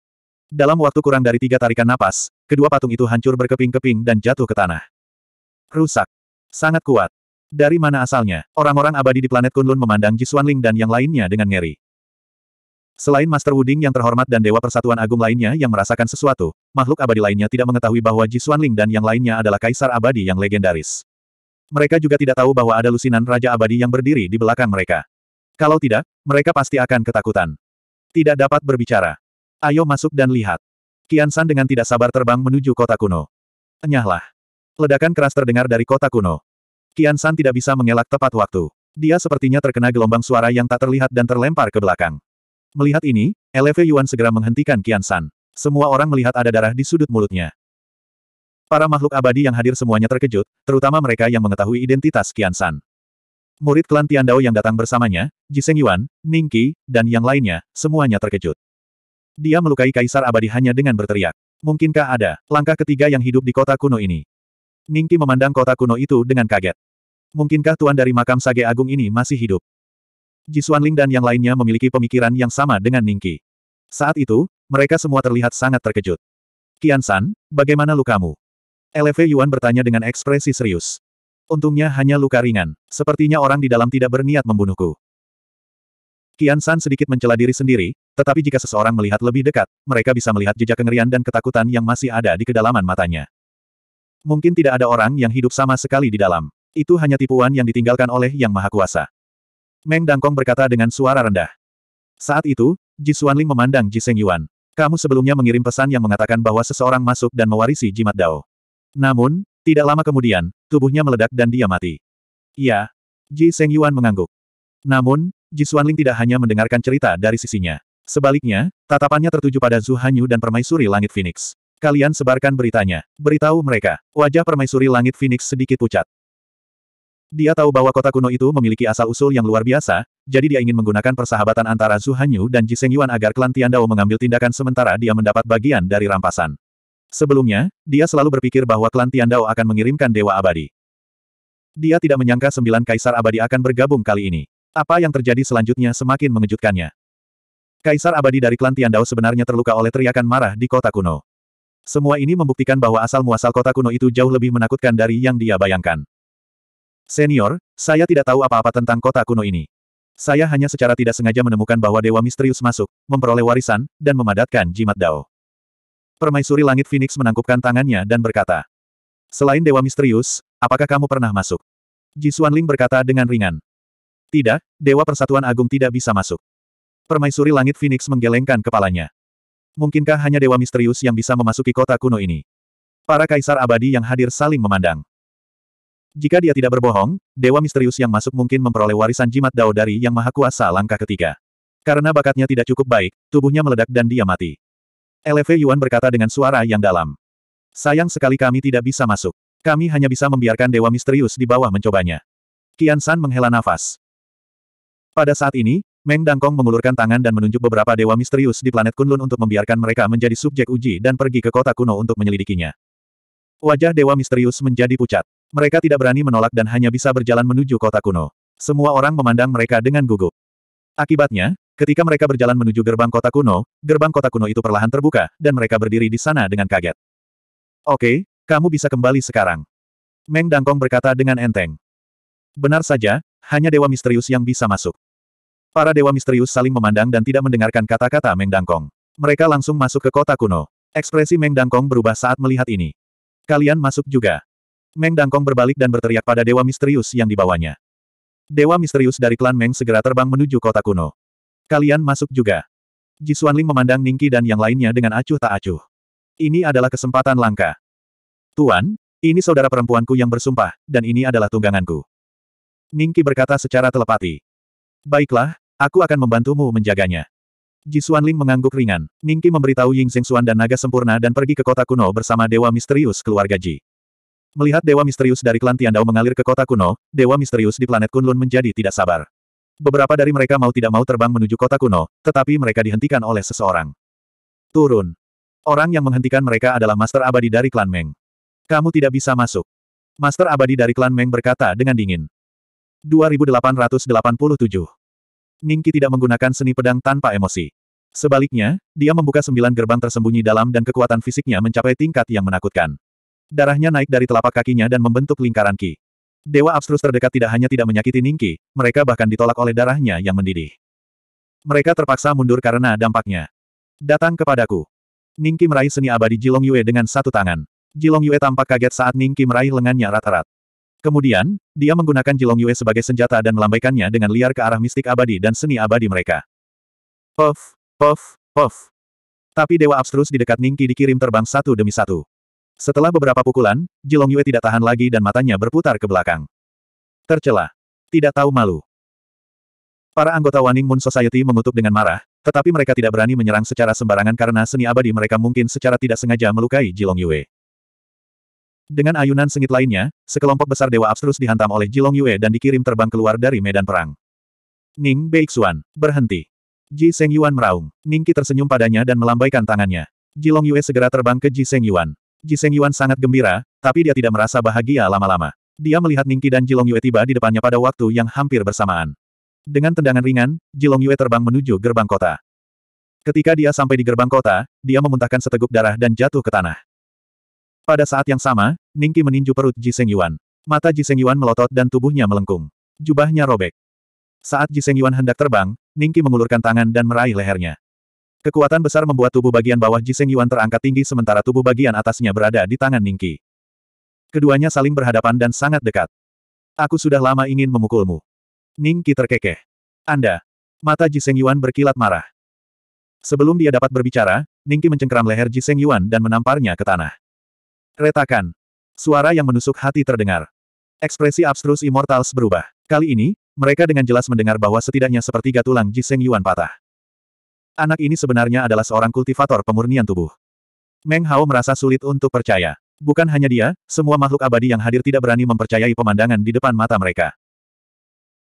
Dalam waktu kurang dari tiga tarikan napas, kedua patung itu hancur berkeping-keping dan jatuh ke tanah. Rusak. Sangat kuat. Dari mana asalnya, orang-orang abadi di planet Kunlun memandang Ji Xuanling dan yang lainnya dengan ngeri. Selain Master Wuding yang terhormat dan Dewa Persatuan Agung lainnya yang merasakan sesuatu, makhluk abadi lainnya tidak mengetahui bahwa Ji Xuanling dan yang lainnya adalah kaisar abadi yang legendaris. Mereka juga tidak tahu bahwa ada lusinan Raja Abadi yang berdiri di belakang mereka. Kalau tidak, mereka pasti akan ketakutan. Tidak dapat berbicara. Ayo masuk dan lihat. Kian San dengan tidak sabar terbang menuju kota kuno. Enyahlah. Ledakan keras terdengar dari kota kuno. Kian San tidak bisa mengelak tepat waktu. Dia sepertinya terkena gelombang suara yang tak terlihat dan terlempar ke belakang. Melihat ini, LV Yuan segera menghentikan Kian San. Semua orang melihat ada darah di sudut mulutnya. Para makhluk abadi yang hadir semuanya terkejut, terutama mereka yang mengetahui identitas Kian San. Murid klan Tiandao yang datang bersamanya, Jiseng Yuan, Ningqi, dan yang lainnya, semuanya terkejut. Dia melukai Kaisar Abadi hanya dengan berteriak. Mungkinkah ada langkah ketiga yang hidup di kota kuno ini? Ningqi memandang kota kuno itu dengan kaget. Mungkinkah tuan dari makam Sage Agung ini masih hidup? Ji Xuanling dan yang lainnya memiliki pemikiran yang sama dengan Ningqi. Saat itu, mereka semua terlihat sangat terkejut. Kian San, bagaimana lukamu? Lv Yuan bertanya dengan ekspresi serius. Untungnya hanya luka ringan. Sepertinya orang di dalam tidak berniat membunuhku. Kian San sedikit mencela diri sendiri, tetapi jika seseorang melihat lebih dekat, mereka bisa melihat jejak kengerian dan ketakutan yang masih ada di kedalaman matanya. Mungkin tidak ada orang yang hidup sama sekali di dalam. Itu hanya tipuan yang ditinggalkan oleh Yang Maha Kuasa. Meng Dangkong berkata dengan suara rendah. Saat itu, Ji Xuanling memandang Ji Seng Yuan. Kamu sebelumnya mengirim pesan yang mengatakan bahwa seseorang masuk dan mewarisi jimat Dao. Namun, tidak lama kemudian, tubuhnya meledak dan dia mati. Ya, Ji Seng Yuan mengangguk. Namun, Ji Xuanling tidak hanya mendengarkan cerita dari sisinya. Sebaliknya, tatapannya tertuju pada Zhu Hanyu dan permaisuri langit Phoenix. Kalian sebarkan beritanya. Beritahu mereka. Wajah permaisuri langit Phoenix sedikit pucat. Dia tahu bahwa kota kuno itu memiliki asal-usul yang luar biasa, jadi dia ingin menggunakan persahabatan antara Zhu Hanyu dan Ji Seng Yuan agar klan Dao mengambil tindakan sementara dia mendapat bagian dari rampasan. Sebelumnya, dia selalu berpikir bahwa klan Tiandao akan mengirimkan Dewa Abadi. Dia tidak menyangka sembilan kaisar abadi akan bergabung kali ini. Apa yang terjadi selanjutnya semakin mengejutkannya. Kaisar abadi dari klan Tiandao sebenarnya terluka oleh teriakan marah di kota kuno. Semua ini membuktikan bahwa asal-muasal kota kuno itu jauh lebih menakutkan dari yang dia bayangkan. Senior, saya tidak tahu apa-apa tentang kota kuno ini. Saya hanya secara tidak sengaja menemukan bahwa Dewa Misterius masuk, memperoleh warisan, dan memadatkan jimat Dao. Permaisuri langit Phoenix menangkupkan tangannya dan berkata. Selain Dewa Misterius, apakah kamu pernah masuk? Ji Xuanling berkata dengan ringan. Tidak, Dewa Persatuan Agung tidak bisa masuk. Permaisuri langit Phoenix menggelengkan kepalanya. Mungkinkah hanya Dewa Misterius yang bisa memasuki kota kuno ini? Para kaisar abadi yang hadir saling memandang. Jika dia tidak berbohong, Dewa Misterius yang masuk mungkin memperoleh warisan jimat Dao dari Yang Maha Kuasa langkah ketiga. Karena bakatnya tidak cukup baik, tubuhnya meledak dan dia mati. LV Yuan berkata dengan suara yang dalam. Sayang sekali kami tidak bisa masuk. Kami hanya bisa membiarkan dewa misterius di bawah mencobanya. Qian San menghela nafas. Pada saat ini, Meng Dangkong mengulurkan tangan dan menunjuk beberapa dewa misterius di planet Kunlun untuk membiarkan mereka menjadi subjek uji dan pergi ke kota kuno untuk menyelidikinya. Wajah dewa misterius menjadi pucat. Mereka tidak berani menolak dan hanya bisa berjalan menuju kota kuno. Semua orang memandang mereka dengan gugup. Akibatnya, Ketika mereka berjalan menuju gerbang kota kuno, gerbang kota kuno itu perlahan terbuka, dan mereka berdiri di sana dengan kaget. Oke, kamu bisa kembali sekarang. Meng Dangkong berkata dengan enteng. Benar saja, hanya dewa misterius yang bisa masuk. Para dewa misterius saling memandang dan tidak mendengarkan kata-kata Meng Dangkong. Mereka langsung masuk ke kota kuno. Ekspresi Meng Dangkong berubah saat melihat ini. Kalian masuk juga. Meng Dangkong berbalik dan berteriak pada dewa misterius yang dibawanya. Dewa misterius dari klan Meng segera terbang menuju kota kuno. Kalian masuk juga. Ji Xuanling memandang Ningki dan yang lainnya dengan acuh tak acuh. Ini adalah kesempatan langka. Tuan, ini saudara perempuanku yang bersumpah, dan ini adalah tungganganku. Ningki berkata secara telepati. Baiklah, aku akan membantumu menjaganya. Ji Xuanling mengangguk ringan. Ningki memberitahu Ying Xuan dan naga sempurna dan pergi ke kota kuno bersama dewa misterius keluarga Ji. Melihat dewa misterius dari klan Tiandao mengalir ke kota kuno, dewa misterius di planet Kunlun menjadi tidak sabar. Beberapa dari mereka mau tidak mau terbang menuju kota kuno, tetapi mereka dihentikan oleh seseorang. Turun. Orang yang menghentikan mereka adalah Master Abadi dari klan Meng. Kamu tidak bisa masuk. Master Abadi dari klan Meng berkata dengan dingin. 2887. Ningki tidak menggunakan seni pedang tanpa emosi. Sebaliknya, dia membuka sembilan gerbang tersembunyi dalam dan kekuatan fisiknya mencapai tingkat yang menakutkan. Darahnya naik dari telapak kakinya dan membentuk lingkaran ki. Dewa abstrus terdekat tidak hanya tidak menyakiti Ningki, mereka bahkan ditolak oleh darahnya yang mendidih. Mereka terpaksa mundur karena dampaknya. Datang kepadaku. Ningki meraih seni abadi Jilong Yue dengan satu tangan. Jilong Yue tampak kaget saat Ningki meraih lengannya rata rat Kemudian, dia menggunakan Jilong Yue sebagai senjata dan melambaikannya dengan liar ke arah mistik abadi dan seni abadi mereka. Puff, puff, puff. Tapi Dewa Abstrus di dekat Ningki dikirim terbang satu demi satu. Setelah beberapa pukulan, Jilong Yue tidak tahan lagi dan matanya berputar ke belakang. Tercela. Tidak tahu malu. Para anggota Waning Moon Society mengutuk dengan marah, tetapi mereka tidak berani menyerang secara sembarangan karena seni abadi mereka mungkin secara tidak sengaja melukai Jilong Yue. Dengan ayunan sengit lainnya, sekelompok besar dewa abstrus dihantam oleh Jilong Yue dan dikirim terbang keluar dari medan perang. Ning Beixuan, berhenti. Ji Seng Yuan meraung. Ningki tersenyum padanya dan melambaikan tangannya. Jilong Yue segera terbang ke Ji Seng Yuan. Jiseng Yuan sangat gembira, tapi dia tidak merasa bahagia lama-lama. Dia melihat Ningqi dan Jilong Yue tiba di depannya pada waktu yang hampir bersamaan. Dengan tendangan ringan, Jilong Yue terbang menuju gerbang kota. Ketika dia sampai di gerbang kota, dia memuntahkan seteguk darah dan jatuh ke tanah. Pada saat yang sama, Ningqi meninju perut Jiseng Yuan. Mata Jiseng Yuan melotot dan tubuhnya melengkung. Jubahnya robek. Saat Jiseng Yuan hendak terbang, Ningqi mengulurkan tangan dan meraih lehernya. Kekuatan besar membuat tubuh bagian bawah Jiseng Yuan terangkat tinggi sementara tubuh bagian atasnya berada di tangan Ningki. Keduanya saling berhadapan dan sangat dekat. Aku sudah lama ingin memukulmu. Ningki terkekeh. Anda. Mata Jiseng Yuan berkilat marah. Sebelum dia dapat berbicara, Ningki mencengkeram leher Jiseng Yuan dan menamparnya ke tanah. Retakan. Suara yang menusuk hati terdengar. Ekspresi abstrus Immortals berubah. Kali ini, mereka dengan jelas mendengar bahwa setidaknya sepertiga tulang Jiseng Yuan patah. Anak ini sebenarnya adalah seorang kultivator pemurnian tubuh. Meng Hao merasa sulit untuk percaya. Bukan hanya dia, semua makhluk abadi yang hadir tidak berani mempercayai pemandangan di depan mata mereka.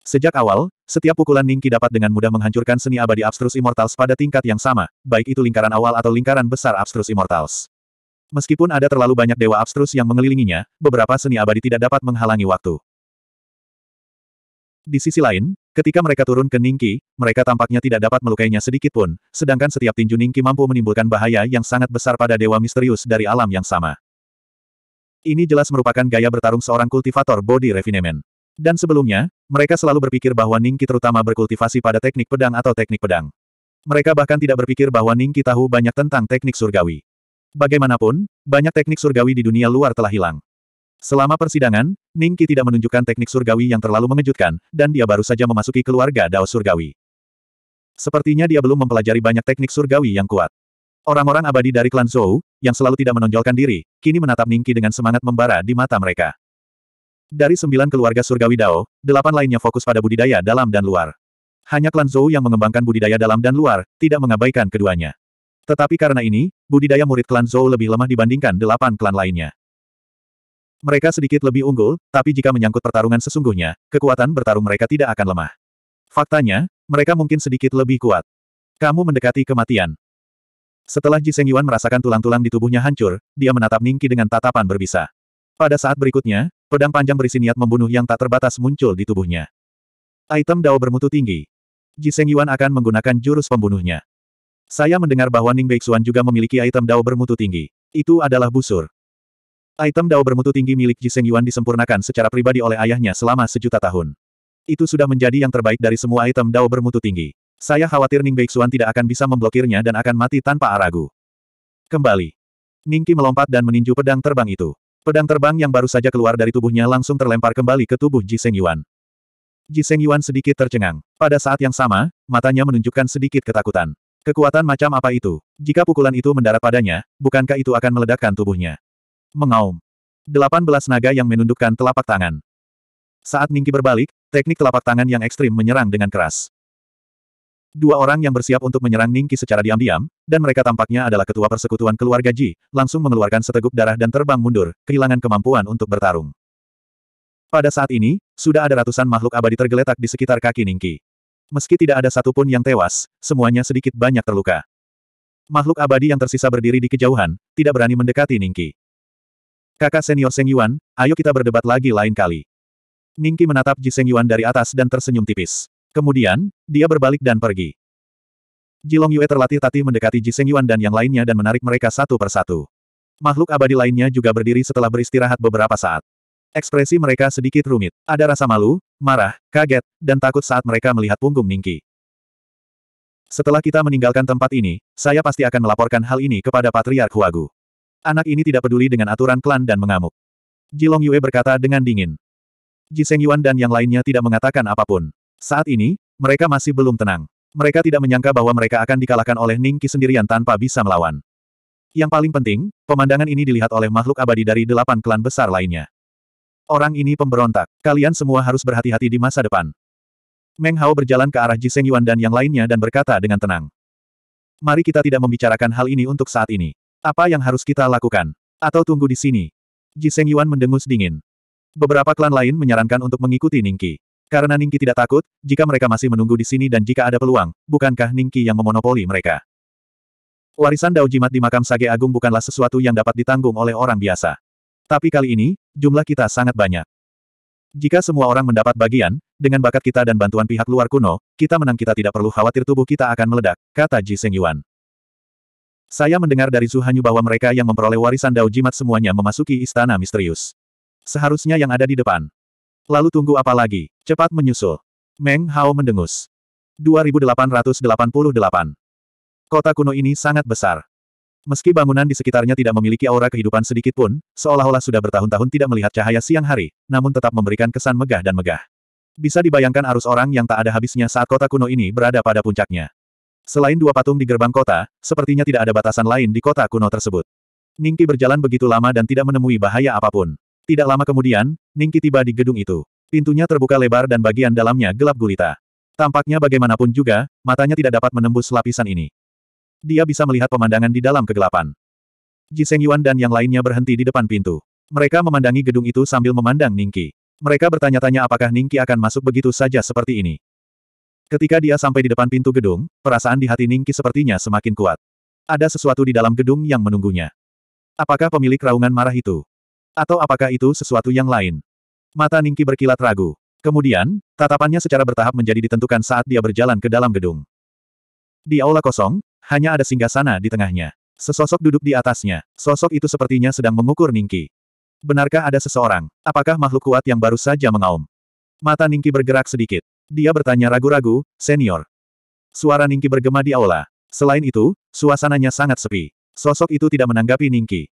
Sejak awal, setiap pukulan Ningki dapat dengan mudah menghancurkan seni abadi Abstrus Immortals pada tingkat yang sama, baik itu lingkaran awal atau lingkaran besar Abstrus Immortals. Meskipun ada terlalu banyak dewa abstrus yang mengelilinginya, beberapa seni abadi tidak dapat menghalangi waktu. Di sisi lain, ketika mereka turun ke Ningki, mereka tampaknya tidak dapat melukainya sedikit pun, sedangkan setiap tinju Ningki mampu menimbulkan bahaya yang sangat besar pada dewa misterius dari alam yang sama. Ini jelas merupakan gaya bertarung seorang kultivator body refinement. Dan sebelumnya, mereka selalu berpikir bahwa Ningki terutama berkultivasi pada teknik pedang atau teknik pedang. Mereka bahkan tidak berpikir bahwa Ningki tahu banyak tentang teknik surgawi. Bagaimanapun, banyak teknik surgawi di dunia luar telah hilang. Selama persidangan, Ningki tidak menunjukkan teknik surgawi yang terlalu mengejutkan, dan dia baru saja memasuki keluarga Dao surgawi. Sepertinya dia belum mempelajari banyak teknik surgawi yang kuat. Orang-orang abadi dari klan Zhou, yang selalu tidak menonjolkan diri, kini menatap Ningki dengan semangat membara di mata mereka. Dari sembilan keluarga surgawi Dao, delapan lainnya fokus pada budidaya dalam dan luar. Hanya klan Zhou yang mengembangkan budidaya dalam dan luar, tidak mengabaikan keduanya. Tetapi karena ini, budidaya murid klan Zhou lebih lemah dibandingkan delapan klan lainnya. Mereka sedikit lebih unggul, tapi jika menyangkut pertarungan sesungguhnya, kekuatan bertarung mereka tidak akan lemah. Faktanya, mereka mungkin sedikit lebih kuat. Kamu mendekati kematian. Setelah Seng Yuan merasakan tulang-tulang di tubuhnya hancur, dia menatap Ningki dengan tatapan berbisa. Pada saat berikutnya, pedang panjang berisi niat membunuh yang tak terbatas muncul di tubuhnya. Item dao bermutu tinggi. Seng Yuan akan menggunakan jurus pembunuhnya. Saya mendengar bahwa Ning Beixuan juga memiliki item dao bermutu tinggi. Itu adalah busur. Item Dao bermutu tinggi milik Jiseng Yuan disempurnakan secara pribadi oleh ayahnya selama sejuta tahun. Itu sudah menjadi yang terbaik dari semua item Dao bermutu tinggi. Saya khawatir Ning Beixuan tidak akan bisa memblokirnya dan akan mati tanpa ragu. Kembali. Ning Qi melompat dan meninju pedang terbang itu. Pedang terbang yang baru saja keluar dari tubuhnya langsung terlempar kembali ke tubuh Jiseng Yuan. Jiseng Yuan sedikit tercengang. Pada saat yang sama, matanya menunjukkan sedikit ketakutan. Kekuatan macam apa itu? Jika pukulan itu mendarat padanya, bukankah itu akan meledakkan tubuhnya? Mengaum. Delapan belas naga yang menundukkan telapak tangan. Saat Ningki berbalik, teknik telapak tangan yang ekstrim menyerang dengan keras. Dua orang yang bersiap untuk menyerang Ningki secara diam-diam, dan mereka tampaknya adalah ketua persekutuan keluarga Ji, langsung mengeluarkan seteguk darah dan terbang mundur, kehilangan kemampuan untuk bertarung. Pada saat ini, sudah ada ratusan makhluk abadi tergeletak di sekitar kaki Ningki. Meski tidak ada satupun yang tewas, semuanya sedikit banyak terluka. Makhluk abadi yang tersisa berdiri di kejauhan, tidak berani mendekati Ningki. Kakak senior Seng Yuan, ayo kita berdebat lagi lain kali. Ningki menatap Ji Seng Yuan dari atas dan tersenyum tipis. Kemudian, dia berbalik dan pergi. Jilong Yue terlatih tatih mendekati Ji Seng Yuan dan yang lainnya dan menarik mereka satu persatu. Makhluk abadi lainnya juga berdiri setelah beristirahat beberapa saat. Ekspresi mereka sedikit rumit. Ada rasa malu, marah, kaget, dan takut saat mereka melihat punggung Ningki. Setelah kita meninggalkan tempat ini, saya pasti akan melaporkan hal ini kepada Patriark Huagu. Anak ini tidak peduli dengan aturan klan dan mengamuk. Jilong Yue berkata dengan dingin. Jiseng Yuan dan yang lainnya tidak mengatakan apapun. Saat ini, mereka masih belum tenang. Mereka tidak menyangka bahwa mereka akan dikalahkan oleh Ning Qi sendirian tanpa bisa melawan. Yang paling penting, pemandangan ini dilihat oleh makhluk abadi dari delapan klan besar lainnya. Orang ini pemberontak. Kalian semua harus berhati-hati di masa depan. Meng Hao berjalan ke arah Jiseng Yuan dan yang lainnya dan berkata dengan tenang. Mari kita tidak membicarakan hal ini untuk saat ini. Apa yang harus kita lakukan? Atau tunggu di sini? Jiseng Yuan mendengus dingin. Beberapa klan lain menyarankan untuk mengikuti Ningki. Karena Ningki tidak takut, jika mereka masih menunggu di sini dan jika ada peluang, bukankah Ningki yang memonopoli mereka? Warisan Dao di makam Sage Agung bukanlah sesuatu yang dapat ditanggung oleh orang biasa. Tapi kali ini, jumlah kita sangat banyak. Jika semua orang mendapat bagian, dengan bakat kita dan bantuan pihak luar kuno, kita menang kita tidak perlu khawatir tubuh kita akan meledak, kata Ji Seng Yuan. Saya mendengar dari Zuhanyu bahwa mereka yang memperoleh warisan Dao Jimat semuanya memasuki istana misterius. Seharusnya yang ada di depan. Lalu tunggu apa lagi? Cepat menyusul. Meng Hao mendengus. 2888. Kota kuno ini sangat besar. Meski bangunan di sekitarnya tidak memiliki aura kehidupan sedikit pun, seolah-olah sudah bertahun-tahun tidak melihat cahaya siang hari, namun tetap memberikan kesan megah dan megah. Bisa dibayangkan arus orang yang tak ada habisnya saat kota kuno ini berada pada puncaknya. Selain dua patung di gerbang kota, sepertinya tidak ada batasan lain di kota kuno tersebut. Ningki berjalan begitu lama dan tidak menemui bahaya apapun. Tidak lama kemudian, Ningki tiba di gedung itu. Pintunya terbuka lebar dan bagian dalamnya gelap gulita. Tampaknya bagaimanapun juga, matanya tidak dapat menembus lapisan ini. Dia bisa melihat pemandangan di dalam kegelapan. Jiseng Yuan dan yang lainnya berhenti di depan pintu. Mereka memandangi gedung itu sambil memandang Ningki. Mereka bertanya-tanya apakah Ningki akan masuk begitu saja seperti ini. Ketika dia sampai di depan pintu gedung, perasaan di hati Ningki sepertinya semakin kuat. Ada sesuatu di dalam gedung yang menunggunya. Apakah pemilik raungan marah itu? Atau apakah itu sesuatu yang lain? Mata Ningki berkilat ragu. Kemudian, tatapannya secara bertahap menjadi ditentukan saat dia berjalan ke dalam gedung. Di aula kosong, hanya ada singgah sana di tengahnya. Sesosok duduk di atasnya. Sosok itu sepertinya sedang mengukur Ningki. Benarkah ada seseorang? Apakah makhluk kuat yang baru saja mengaum? Mata Ningki bergerak sedikit. Dia bertanya ragu-ragu, senior. Suara Ningki bergema di aula. Selain itu, suasananya sangat sepi. Sosok itu tidak menanggapi Ningki.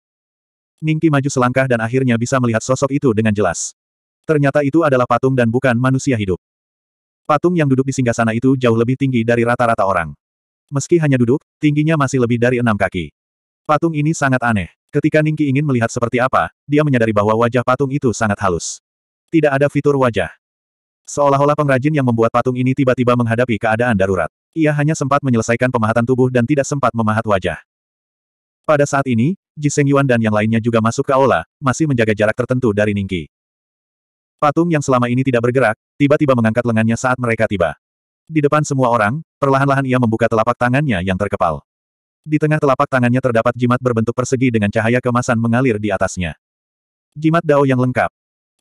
Ningki maju selangkah dan akhirnya bisa melihat sosok itu dengan jelas. Ternyata itu adalah patung dan bukan manusia hidup. Patung yang duduk di singgah sana itu jauh lebih tinggi dari rata-rata orang. Meski hanya duduk, tingginya masih lebih dari enam kaki. Patung ini sangat aneh. Ketika Ningki ingin melihat seperti apa, dia menyadari bahwa wajah patung itu sangat halus. Tidak ada fitur wajah. Seolah-olah pengrajin yang membuat patung ini tiba-tiba menghadapi keadaan darurat. Ia hanya sempat menyelesaikan pemahatan tubuh dan tidak sempat memahat wajah. Pada saat ini, Ji Seng Yuan dan yang lainnya juga masuk ke aula, masih menjaga jarak tertentu dari Ningki. Patung yang selama ini tidak bergerak, tiba-tiba mengangkat lengannya saat mereka tiba. Di depan semua orang, perlahan-lahan ia membuka telapak tangannya yang terkepal. Di tengah telapak tangannya terdapat jimat berbentuk persegi dengan cahaya kemasan mengalir di atasnya. Jimat Dao yang lengkap.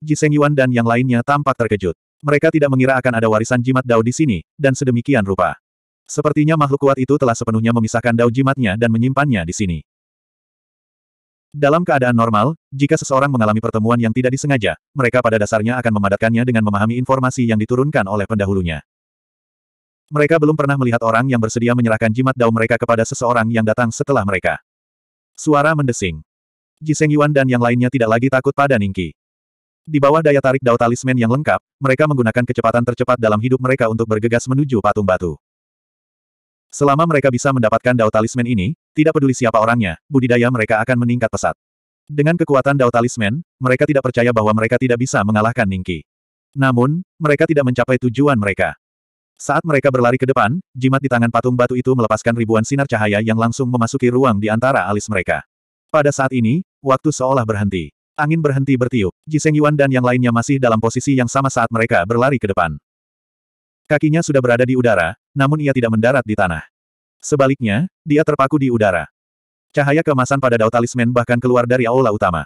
Ji Seng Yuan dan yang lainnya tampak terkejut. Mereka tidak mengira akan ada warisan jimat Dao di sini, dan sedemikian rupa. Sepertinya makhluk kuat itu telah sepenuhnya memisahkan Dao jimatnya dan menyimpannya di sini. Dalam keadaan normal, jika seseorang mengalami pertemuan yang tidak disengaja, mereka pada dasarnya akan memadatkannya dengan memahami informasi yang diturunkan oleh pendahulunya. Mereka belum pernah melihat orang yang bersedia menyerahkan jimat dao mereka kepada seseorang yang datang setelah mereka. Suara mendesing. Jiseng Yuan dan yang lainnya tidak lagi takut pada Ningki. Di bawah daya tarik dao talisman yang lengkap, mereka menggunakan kecepatan tercepat dalam hidup mereka untuk bergegas menuju patung batu. Selama mereka bisa mendapatkan dao talisman ini, tidak peduli siapa orangnya, budidaya mereka akan meningkat pesat. Dengan kekuatan dao talisman, mereka tidak percaya bahwa mereka tidak bisa mengalahkan Ningki. Namun, mereka tidak mencapai tujuan mereka. Saat mereka berlari ke depan, jimat di tangan patung batu itu melepaskan ribuan sinar cahaya yang langsung memasuki ruang di antara alis mereka. Pada saat ini, waktu seolah berhenti. Angin berhenti bertiup. Jiseng Yuan dan yang lainnya masih dalam posisi yang sama saat mereka berlari ke depan. Kakinya sudah berada di udara, namun ia tidak mendarat di tanah. Sebaliknya, dia terpaku di udara. Cahaya kemasan pada dao talisman bahkan keluar dari aula utama.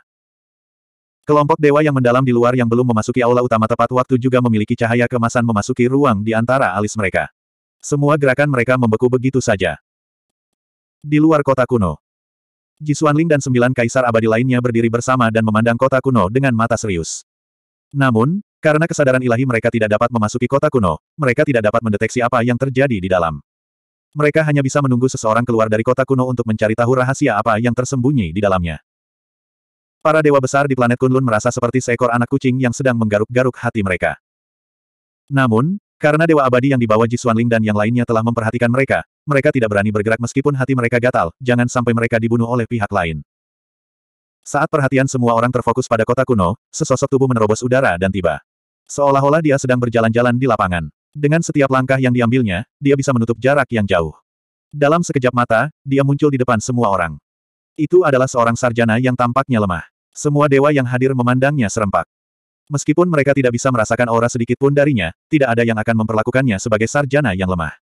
Kelompok dewa yang mendalam di luar yang belum memasuki aula utama tepat waktu juga memiliki cahaya kemasan memasuki ruang di antara alis mereka. Semua gerakan mereka membeku begitu saja. Di luar kota kuno, Jisuanling dan sembilan kaisar abadi lainnya berdiri bersama dan memandang kota kuno dengan mata serius. Namun, karena kesadaran ilahi mereka tidak dapat memasuki kota kuno, mereka tidak dapat mendeteksi apa yang terjadi di dalam. Mereka hanya bisa menunggu seseorang keluar dari kota kuno untuk mencari tahu rahasia apa yang tersembunyi di dalamnya. Para dewa besar di planet Kunlun merasa seperti seekor anak kucing yang sedang menggaruk-garuk hati mereka. Namun, karena Dewa Abadi yang dibawa Ji Ling dan yang lainnya telah memperhatikan mereka, mereka tidak berani bergerak meskipun hati mereka gatal, jangan sampai mereka dibunuh oleh pihak lain. Saat perhatian semua orang terfokus pada kota kuno, sesosok tubuh menerobos udara dan tiba. Seolah-olah dia sedang berjalan-jalan di lapangan. Dengan setiap langkah yang diambilnya, dia bisa menutup jarak yang jauh. Dalam sekejap mata, dia muncul di depan semua orang. Itu adalah seorang sarjana yang tampaknya lemah. Semua dewa yang hadir memandangnya serempak. Meskipun mereka tidak bisa merasakan aura sedikit pun darinya, tidak ada yang akan memperlakukannya sebagai sarjana yang lemah.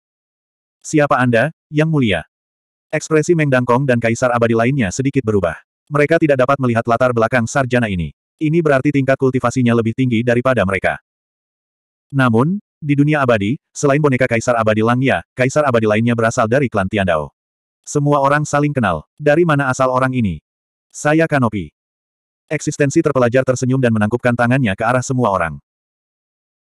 Siapa Anda, Yang Mulia? Ekspresi Meng dan Kaisar Abadi lainnya sedikit berubah. Mereka tidak dapat melihat latar belakang sarjana ini. Ini berarti tingkat kultivasinya lebih tinggi daripada mereka. Namun, di dunia abadi, selain boneka Kaisar Abadi Langya, Kaisar Abadi lainnya berasal dari klan Tiandao. Semua orang saling kenal. Dari mana asal orang ini? Saya Kanopi. Eksistensi terpelajar tersenyum dan menangkupkan tangannya ke arah semua orang.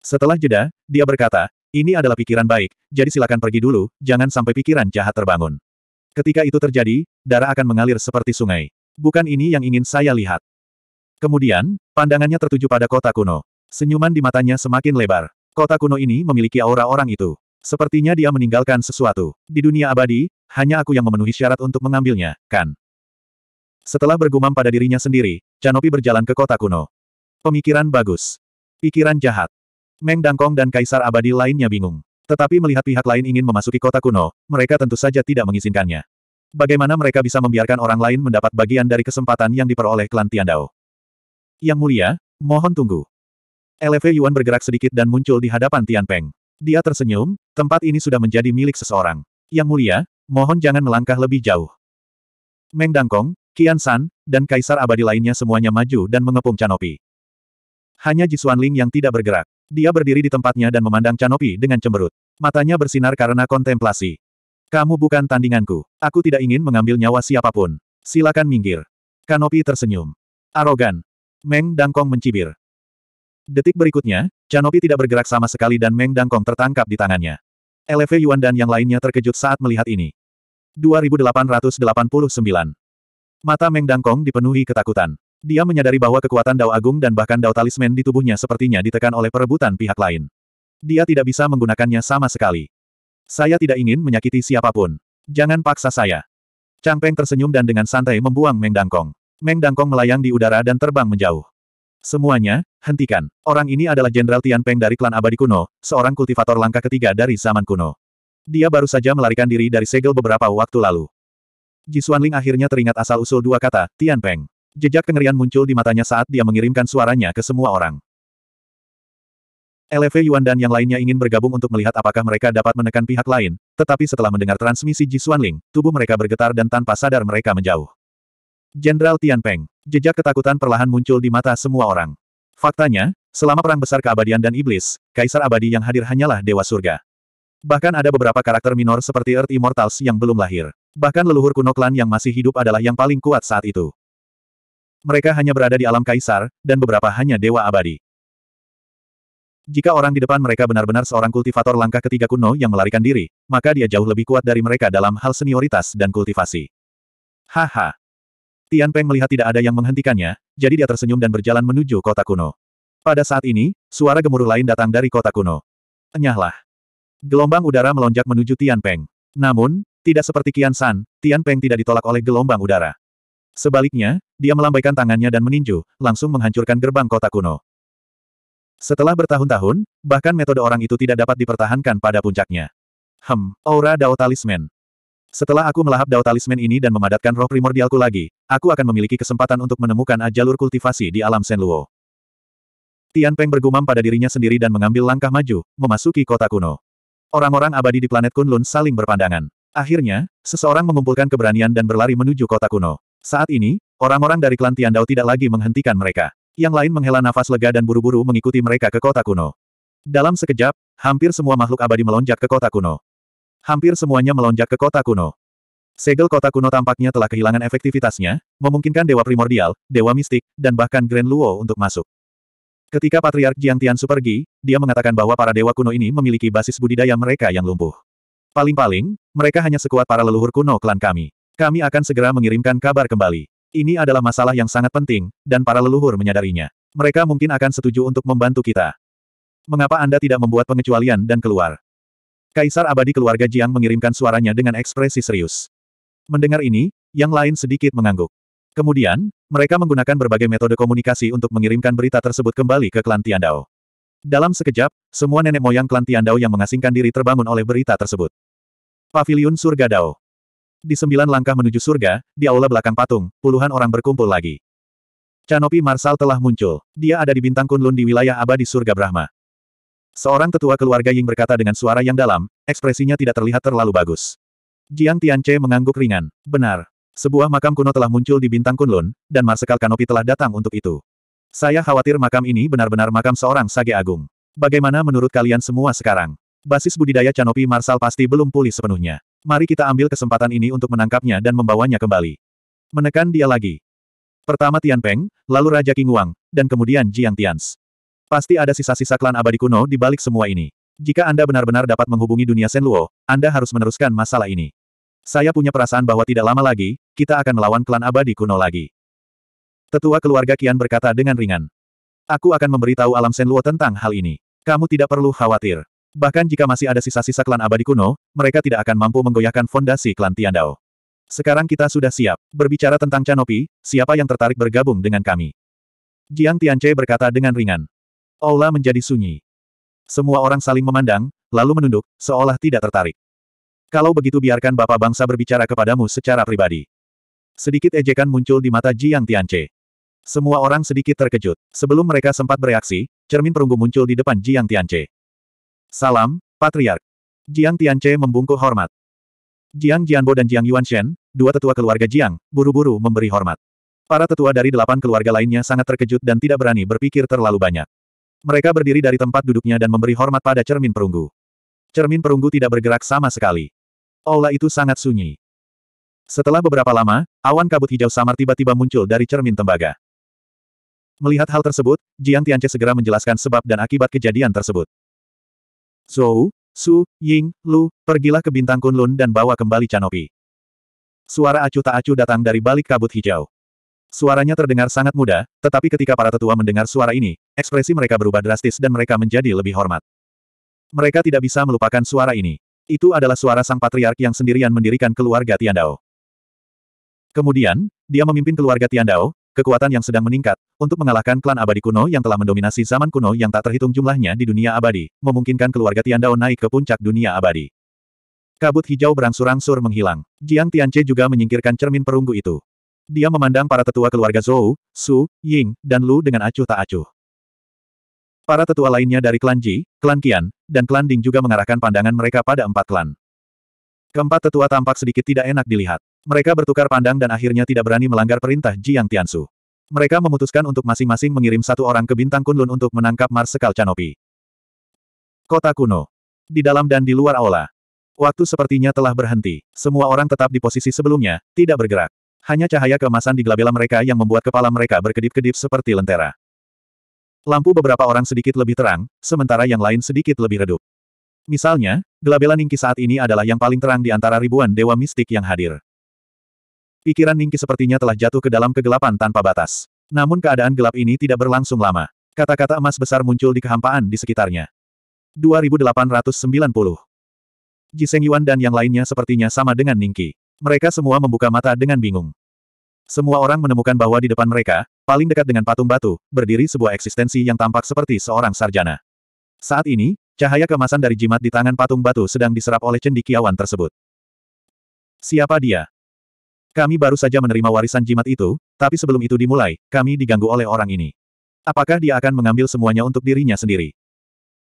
Setelah jeda, dia berkata, ini adalah pikiran baik, jadi silakan pergi dulu, jangan sampai pikiran jahat terbangun. Ketika itu terjadi, darah akan mengalir seperti sungai. Bukan ini yang ingin saya lihat. Kemudian, pandangannya tertuju pada kota kuno. Senyuman di matanya semakin lebar. Kota kuno ini memiliki aura orang itu. Sepertinya dia meninggalkan sesuatu. Di dunia abadi, hanya aku yang memenuhi syarat untuk mengambilnya, kan? Setelah bergumam pada dirinya sendiri, Canopi berjalan ke kota kuno. Pemikiran bagus. Pikiran jahat. Meng Dangkong dan Kaisar Abadi lainnya bingung. Tetapi melihat pihak lain ingin memasuki kota kuno, mereka tentu saja tidak mengizinkannya. Bagaimana mereka bisa membiarkan orang lain mendapat bagian dari kesempatan yang diperoleh klan Tiandao? Yang mulia, mohon tunggu. Eleve Yuan bergerak sedikit dan muncul di hadapan Tian Peng. Dia tersenyum, tempat ini sudah menjadi milik seseorang. Yang mulia, mohon jangan melangkah lebih jauh. Meng Dangkong, Qian San, dan kaisar abadi lainnya semuanya maju dan mengepung Canopi. Hanya Jisuan Ling yang tidak bergerak. Dia berdiri di tempatnya dan memandang Canopi dengan cemberut. Matanya bersinar karena kontemplasi. Kamu bukan tandinganku. Aku tidak ingin mengambil nyawa siapapun. Silakan minggir. Canopi tersenyum. Arogan. Meng Dangkong mencibir. Detik berikutnya, Canopi tidak bergerak sama sekali dan Meng Dangkong tertangkap di tangannya. Lv Yuan dan yang lainnya terkejut saat melihat ini. 2889 Mata Meng Dangkong dipenuhi ketakutan. Dia menyadari bahwa kekuatan Dao Agung dan bahkan Dao Talisman di tubuhnya sepertinya ditekan oleh perebutan pihak lain. Dia tidak bisa menggunakannya sama sekali. Saya tidak ingin menyakiti siapapun. Jangan paksa saya. Chang Peng tersenyum dan dengan santai membuang Meng Dangkong. Meng Dangkong melayang di udara dan terbang menjauh. Semuanya, hentikan. Orang ini adalah Jenderal Tian Peng dari klan abadi kuno, seorang kultivator langkah ketiga dari zaman kuno. Dia baru saja melarikan diri dari segel beberapa waktu lalu. Ji Xuanling akhirnya teringat asal-usul dua kata, Tian Peng. Jejak kengerian muncul di matanya saat dia mengirimkan suaranya ke semua orang. LV Yuan dan yang lainnya ingin bergabung untuk melihat apakah mereka dapat menekan pihak lain, tetapi setelah mendengar transmisi Ji Xuanling, tubuh mereka bergetar dan tanpa sadar mereka menjauh. Jenderal Tian Peng, jejak ketakutan perlahan muncul di mata semua orang. Faktanya, selama Perang Besar Keabadian dan Iblis, Kaisar Abadi yang hadir hanyalah Dewa Surga. Bahkan ada beberapa karakter minor seperti Earth Immortals yang belum lahir. Bahkan leluhur kuno klan yang masih hidup adalah yang paling kuat saat itu. Mereka hanya berada di alam kaisar, dan beberapa hanya dewa abadi. Jika orang di depan mereka benar-benar seorang kultivator langkah ketiga kuno yang melarikan diri, maka dia jauh lebih kuat dari mereka dalam hal senioritas dan kultivasi. Haha. Tian Peng melihat tidak ada yang menghentikannya, jadi dia tersenyum dan berjalan menuju kota kuno. Pada saat ini, suara gemuruh lain datang dari kota kuno. Enyahlah. Gelombang udara melonjak menuju Tian Peng. Namun, tidak seperti Qian San, Tian Peng tidak ditolak oleh gelombang udara. Sebaliknya, dia melambaikan tangannya dan meninju, langsung menghancurkan gerbang kota kuno. Setelah bertahun-tahun, bahkan metode orang itu tidak dapat dipertahankan pada puncaknya. Hem, aura Dao Talisman. Setelah aku melahap Dao Talisman ini dan memadatkan roh primordialku lagi, aku akan memiliki kesempatan untuk menemukan jalur kultivasi di alam Senluo. Tian Peng bergumam pada dirinya sendiri dan mengambil langkah maju, memasuki kota kuno. Orang-orang abadi di planet Kunlun saling berpandangan. Akhirnya, seseorang mengumpulkan keberanian dan berlari menuju kota kuno. Saat ini, orang-orang dari klan Tiandao tidak lagi menghentikan mereka. Yang lain menghela nafas lega dan buru-buru mengikuti mereka ke kota kuno. Dalam sekejap, hampir semua makhluk abadi melonjak ke kota kuno. Hampir semuanya melonjak ke kota kuno. Segel kota kuno tampaknya telah kehilangan efektivitasnya, memungkinkan Dewa Primordial, Dewa Mistik, dan bahkan Grand Luo untuk masuk. Ketika Patriark Jiang Tian pergi, dia mengatakan bahwa para dewa kuno ini memiliki basis budidaya mereka yang lumpuh. Paling-paling, mereka hanya sekuat para leluhur kuno klan kami. Kami akan segera mengirimkan kabar kembali. Ini adalah masalah yang sangat penting, dan para leluhur menyadarinya. Mereka mungkin akan setuju untuk membantu kita. Mengapa Anda tidak membuat pengecualian dan keluar? Kaisar abadi keluarga Jiang mengirimkan suaranya dengan ekspresi serius. Mendengar ini, yang lain sedikit mengangguk. Kemudian, mereka menggunakan berbagai metode komunikasi untuk mengirimkan berita tersebut kembali ke klan Tiandao. Dalam sekejap, semua nenek moyang klan Tiandao yang mengasingkan diri terbangun oleh berita tersebut. Pavilion Surga Dao. Di sembilan langkah menuju surga, di aula belakang patung, puluhan orang berkumpul lagi. Canopi Marsal telah muncul. Dia ada di bintang Kunlun di wilayah abadi surga Brahma. Seorang tetua keluarga Ying berkata dengan suara yang dalam, ekspresinya tidak terlihat terlalu bagus. Jiang Tianche mengangguk ringan. Benar. Sebuah makam kuno telah muncul di bintang Kunlun, dan Marsekal Kanopi telah datang untuk itu. Saya khawatir makam ini benar-benar makam seorang sage agung. Bagaimana menurut kalian semua sekarang? Basis budidaya Canopy Marsal pasti belum pulih sepenuhnya. Mari kita ambil kesempatan ini untuk menangkapnya dan membawanya kembali. Menekan dia lagi. Pertama Tian Peng, lalu Raja King Wang, dan kemudian Jiang Tians. Pasti ada sisa-sisa klan abadi kuno di balik semua ini. Jika Anda benar-benar dapat menghubungi dunia Senluo, Anda harus meneruskan masalah ini. Saya punya perasaan bahwa tidak lama lagi, kita akan melawan klan abadi kuno lagi. Tetua keluarga kian berkata dengan ringan. Aku akan memberitahu alam Senluo tentang hal ini. Kamu tidak perlu khawatir. Bahkan jika masih ada sisa-sisa klan abadi kuno, mereka tidak akan mampu menggoyahkan fondasi klan Tiandao. Sekarang kita sudah siap. Berbicara tentang Canopy, siapa yang tertarik bergabung dengan kami? Jiang Tianche berkata dengan ringan. Aula menjadi sunyi. Semua orang saling memandang, lalu menunduk, seolah tidak tertarik. Kalau begitu biarkan Bapak Bangsa berbicara kepadamu secara pribadi. Sedikit ejekan muncul di mata Jiang Tianche. Semua orang sedikit terkejut. Sebelum mereka sempat bereaksi, cermin perunggu muncul di depan Jiang Tianche. Salam, Patriark. Jiang Tianche membungkuk hormat. Jiang Jianbo dan Jiang Yuanshen, dua tetua keluarga Jiang, buru-buru memberi hormat. Para tetua dari delapan keluarga lainnya sangat terkejut dan tidak berani berpikir terlalu banyak. Mereka berdiri dari tempat duduknya dan memberi hormat pada cermin perunggu. Cermin perunggu tidak bergerak sama sekali. Aula itu sangat sunyi. Setelah beberapa lama, awan kabut hijau samar tiba-tiba muncul dari cermin tembaga. Melihat hal tersebut, Jiang Tianche segera menjelaskan sebab dan akibat kejadian tersebut. Zhou, Su, Ying, Lu, pergilah ke bintang Kunlun dan bawa kembali Canopi. Suara acuh tak acuh datang dari balik kabut hijau. Suaranya terdengar sangat muda, tetapi ketika para tetua mendengar suara ini, ekspresi mereka berubah drastis dan mereka menjadi lebih hormat. Mereka tidak bisa melupakan suara ini. Itu adalah suara sang patriark yang sendirian mendirikan keluarga Tiandao. Kemudian, dia memimpin keluarga Tiandao, kekuatan yang sedang meningkat, untuk mengalahkan klan abadi kuno yang telah mendominasi zaman kuno yang tak terhitung jumlahnya di dunia abadi, memungkinkan keluarga Tian Dao naik ke puncak dunia abadi. Kabut hijau berangsur-angsur menghilang. Jiang Tianche juga menyingkirkan cermin perunggu itu. Dia memandang para tetua keluarga Zhou, Su, Ying, dan Lu dengan acuh tak acuh. Para tetua lainnya dari klan Ji, klan Qian, dan klan Ding juga mengarahkan pandangan mereka pada empat klan. Keempat tetua tampak sedikit tidak enak dilihat. Mereka bertukar pandang dan akhirnya tidak berani melanggar perintah Jiang Tiansu. Mereka memutuskan untuk masing-masing mengirim satu orang ke Bintang Kunlun untuk menangkap Marsekal Canopi. Kota kuno. Di dalam dan di luar aula. Waktu sepertinya telah berhenti. Semua orang tetap di posisi sebelumnya, tidak bergerak. Hanya cahaya kemasan di gelabela mereka yang membuat kepala mereka berkedip-kedip seperti lentera. Lampu beberapa orang sedikit lebih terang, sementara yang lain sedikit lebih redup. Misalnya, gelabela Ningki saat ini adalah yang paling terang di antara ribuan dewa mistik yang hadir. Pikiran Ningki sepertinya telah jatuh ke dalam kegelapan tanpa batas. Namun keadaan gelap ini tidak berlangsung lama. Kata-kata emas besar muncul di kehampaan di sekitarnya. 2890 Jiseng Yuan dan yang lainnya sepertinya sama dengan Ningki. Mereka semua membuka mata dengan bingung. Semua orang menemukan bahwa di depan mereka, paling dekat dengan patung batu, berdiri sebuah eksistensi yang tampak seperti seorang sarjana. Saat ini, cahaya kemasan dari jimat di tangan patung batu sedang diserap oleh cendikiawan tersebut. Siapa dia? Kami baru saja menerima warisan jimat itu, tapi sebelum itu dimulai, kami diganggu oleh orang ini. Apakah dia akan mengambil semuanya untuk dirinya sendiri?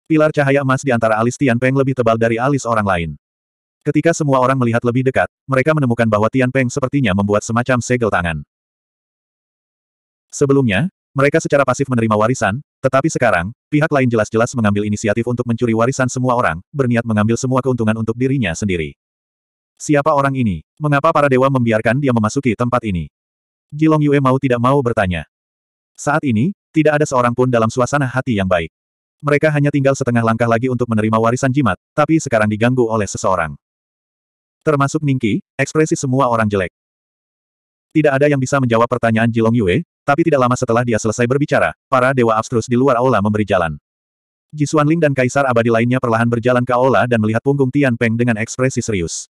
Pilar cahaya emas di antara alis Tian Peng lebih tebal dari alis orang lain. Ketika semua orang melihat lebih dekat, mereka menemukan bahwa Tian Peng sepertinya membuat semacam segel tangan. Sebelumnya, mereka secara pasif menerima warisan, tetapi sekarang, pihak lain jelas-jelas mengambil inisiatif untuk mencuri warisan semua orang, berniat mengambil semua keuntungan untuk dirinya sendiri. Siapa orang ini? Mengapa para dewa membiarkan dia memasuki tempat ini? Jilong Yue mau tidak mau bertanya. Saat ini, tidak ada seorang pun dalam suasana hati yang baik. Mereka hanya tinggal setengah langkah lagi untuk menerima warisan jimat, tapi sekarang diganggu oleh seseorang. Termasuk Ningki, ekspresi semua orang jelek. Tidak ada yang bisa menjawab pertanyaan Jilong Yue, tapi tidak lama setelah dia selesai berbicara, para dewa abstrus di luar aula memberi jalan. Jisuan Ling dan Kaisar Abadi lainnya perlahan berjalan ke aula dan melihat punggung Tian Peng dengan ekspresi serius.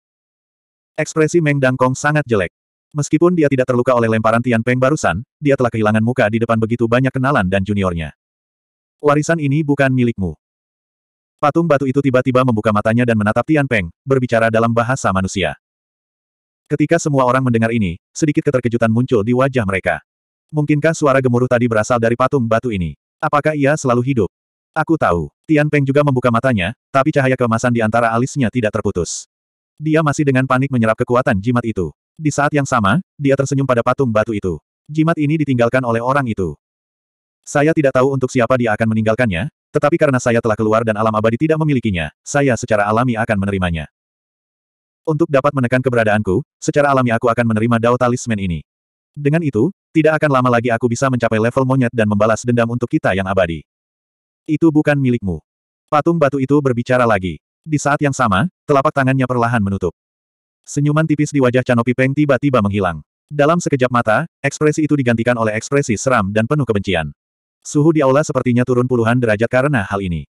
Ekspresi Meng Dangkong sangat jelek. Meskipun dia tidak terluka oleh lemparan Tian Peng barusan, dia telah kehilangan muka di depan begitu banyak kenalan dan juniornya. Warisan ini bukan milikmu. Patung batu itu tiba-tiba membuka matanya dan menatap Tian Peng, berbicara dalam bahasa manusia. Ketika semua orang mendengar ini, sedikit keterkejutan muncul di wajah mereka. Mungkinkah suara gemuruh tadi berasal dari patung batu ini? Apakah ia selalu hidup? Aku tahu. Tian Peng juga membuka matanya, tapi cahaya kemasan di antara alisnya tidak terputus. Dia masih dengan panik menyerap kekuatan jimat itu. Di saat yang sama, dia tersenyum pada patung batu itu. Jimat ini ditinggalkan oleh orang itu. Saya tidak tahu untuk siapa dia akan meninggalkannya, tetapi karena saya telah keluar dan alam abadi tidak memilikinya, saya secara alami akan menerimanya. Untuk dapat menekan keberadaanku, secara alami aku akan menerima dao talisman ini. Dengan itu, tidak akan lama lagi aku bisa mencapai level monyet dan membalas dendam untuk kita yang abadi. Itu bukan milikmu. Patung batu itu berbicara lagi. Di saat yang sama, telapak tangannya perlahan menutup. Senyuman tipis di wajah Canopi Peng tiba-tiba menghilang. Dalam sekejap mata, ekspresi itu digantikan oleh ekspresi seram dan penuh kebencian. Suhu di aula sepertinya turun puluhan derajat karena hal ini.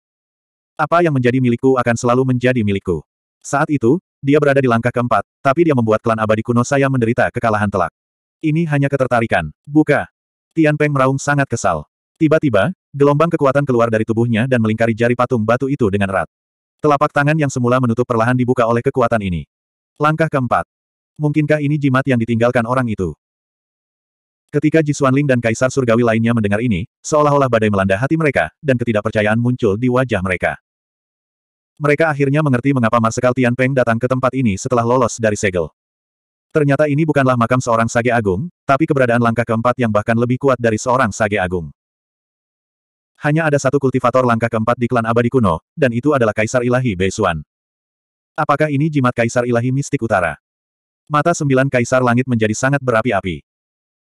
Apa yang menjadi milikku akan selalu menjadi milikku. Saat itu, dia berada di langkah keempat, tapi dia membuat klan abadi kuno saya menderita kekalahan telak. Ini hanya ketertarikan. Buka. Tian Peng meraung sangat kesal. Tiba-tiba, gelombang kekuatan keluar dari tubuhnya dan melingkari jari patung batu itu dengan erat. Telapak tangan yang semula menutup perlahan dibuka oleh kekuatan ini. Langkah keempat. Mungkinkah ini jimat yang ditinggalkan orang itu? Ketika Ji Ling dan Kaisar Surgawi lainnya mendengar ini, seolah-olah badai melanda hati mereka, dan ketidakpercayaan muncul di wajah mereka. Mereka akhirnya mengerti mengapa Marsekal Tian Peng datang ke tempat ini setelah lolos dari segel. Ternyata ini bukanlah makam seorang sage agung, tapi keberadaan langkah keempat yang bahkan lebih kuat dari seorang sage agung. Hanya ada satu kultivator langkah keempat di klan abadi kuno, dan itu adalah Kaisar Ilahi Beisuan. Apakah ini jimat Kaisar Ilahi Mistik Utara? Mata sembilan Kaisar Langit menjadi sangat berapi-api.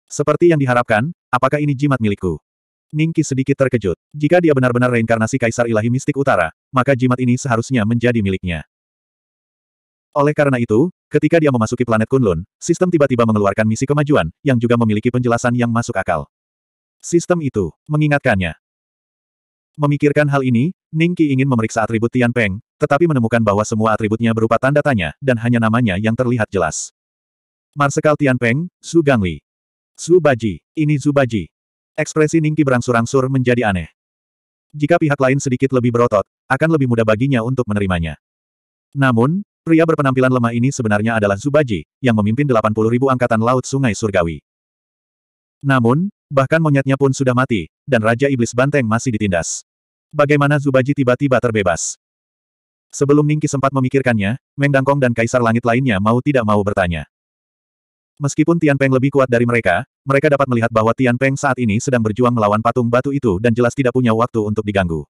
Seperti yang diharapkan, apakah ini jimat milikku? Ningki sedikit terkejut. Jika dia benar-benar reinkarnasi Kaisar Ilahi Mistik Utara, maka jimat ini seharusnya menjadi miliknya. Oleh karena itu, ketika dia memasuki planet Kunlun, sistem tiba-tiba mengeluarkan misi kemajuan, yang juga memiliki penjelasan yang masuk akal. Sistem itu mengingatkannya Memikirkan hal ini, Ning Qi ingin memeriksa atribut Tian Peng, tetapi menemukan bahwa semua atributnya berupa tanda tanya, dan hanya namanya yang terlihat jelas. Marsekal Tian Peng, Su Gangli. Su Baji, ini Su Baji. Ekspresi Ning Qi berangsur-angsur menjadi aneh. Jika pihak lain sedikit lebih berotot, akan lebih mudah baginya untuk menerimanya. Namun, pria berpenampilan lemah ini sebenarnya adalah Zubaji, yang memimpin 80 ribu angkatan laut sungai surgawi. Namun, bahkan monyetnya pun sudah mati, dan Raja Iblis Banteng masih ditindas. Bagaimana Zubaji tiba-tiba terbebas? Sebelum Ningki sempat memikirkannya, Meng Dangkong dan Kaisar Langit lainnya mau tidak mau bertanya. Meskipun Tian Peng lebih kuat dari mereka, mereka dapat melihat bahwa Tian Peng saat ini sedang berjuang melawan patung batu itu dan jelas tidak punya waktu untuk diganggu.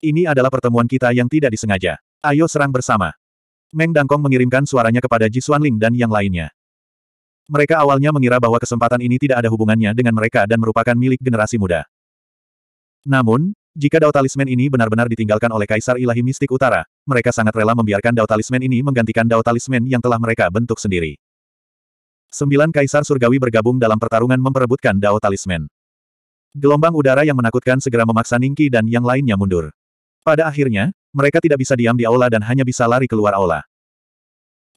Ini adalah pertemuan kita yang tidak disengaja. Ayo serang bersama. Meng Dangkong mengirimkan suaranya kepada Ji Xuanling dan yang lainnya. Mereka awalnya mengira bahwa kesempatan ini tidak ada hubungannya dengan mereka dan merupakan milik generasi muda. Namun, jika dao talisman ini benar-benar ditinggalkan oleh Kaisar Ilahi Mistik Utara, mereka sangat rela membiarkan dao talisman ini menggantikan dao talisman yang telah mereka bentuk sendiri. Sembilan Kaisar Surgawi bergabung dalam pertarungan memperebutkan dao talisman. Gelombang udara yang menakutkan segera memaksa Ningki dan yang lainnya mundur. Pada akhirnya, mereka tidak bisa diam di aula dan hanya bisa lari keluar aula.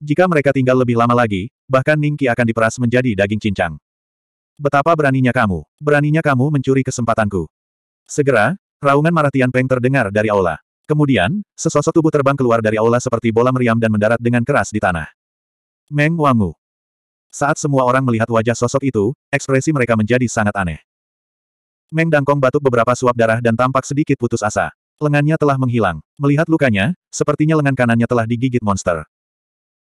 Jika mereka tinggal lebih lama lagi, bahkan Ningki akan diperas menjadi daging cincang. Betapa beraninya kamu. Beraninya kamu mencuri kesempatanku. Segera, Raungan marah Tian Peng terdengar dari aula. Kemudian, sesosok tubuh terbang keluar dari aula seperti bola meriam dan mendarat dengan keras di tanah. Meng Wangu. Saat semua orang melihat wajah sosok itu, ekspresi mereka menjadi sangat aneh. Meng Dangkong batuk beberapa suap darah dan tampak sedikit putus asa. Lengannya telah menghilang. Melihat lukanya, sepertinya lengan kanannya telah digigit monster.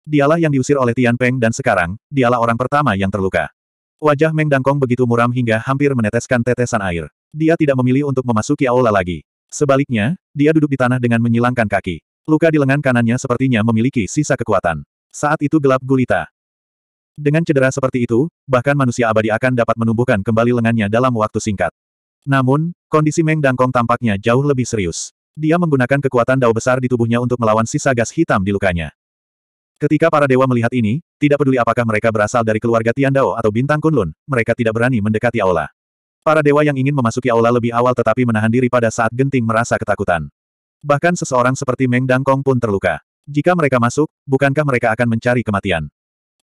Dialah yang diusir oleh Tian Peng dan sekarang, dialah orang pertama yang terluka. Wajah Meng Dangkong begitu muram hingga hampir meneteskan tetesan air. Dia tidak memilih untuk memasuki aula lagi. Sebaliknya, dia duduk di tanah dengan menyilangkan kaki. Luka di lengan kanannya sepertinya memiliki sisa kekuatan. Saat itu gelap gulita. Dengan cedera seperti itu, bahkan manusia abadi akan dapat menumbuhkan kembali lengannya dalam waktu singkat. Namun, kondisi Meng Dangkong tampaknya jauh lebih serius. Dia menggunakan kekuatan dao besar di tubuhnya untuk melawan sisa gas hitam di lukanya. Ketika para dewa melihat ini, tidak peduli apakah mereka berasal dari keluarga Tian Dao atau Bintang Kunlun, mereka tidak berani mendekati aula. Para dewa yang ingin memasuki aula lebih awal tetapi menahan diri pada saat genting merasa ketakutan. Bahkan seseorang seperti Meng Dangkong pun terluka. Jika mereka masuk, bukankah mereka akan mencari kematian?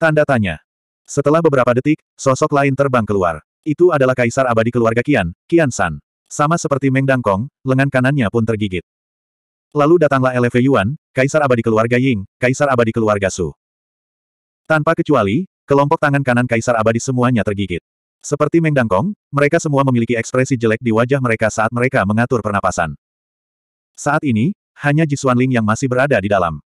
Tanda tanya. Setelah beberapa detik, sosok lain terbang keluar. Itu adalah kaisar abadi keluarga Kian, Kian San. Sama seperti Meng Dangkong, lengan kanannya pun tergigit. Lalu datanglah Eleve Yuan, kaisar abadi keluarga Ying, kaisar abadi keluarga Su. Tanpa kecuali, kelompok tangan kanan kaisar abadi semuanya tergigit. Seperti Mengdangkong, mereka semua memiliki ekspresi jelek di wajah mereka saat mereka mengatur pernapasan. Saat ini, hanya Jisuan Ling yang masih berada di dalam.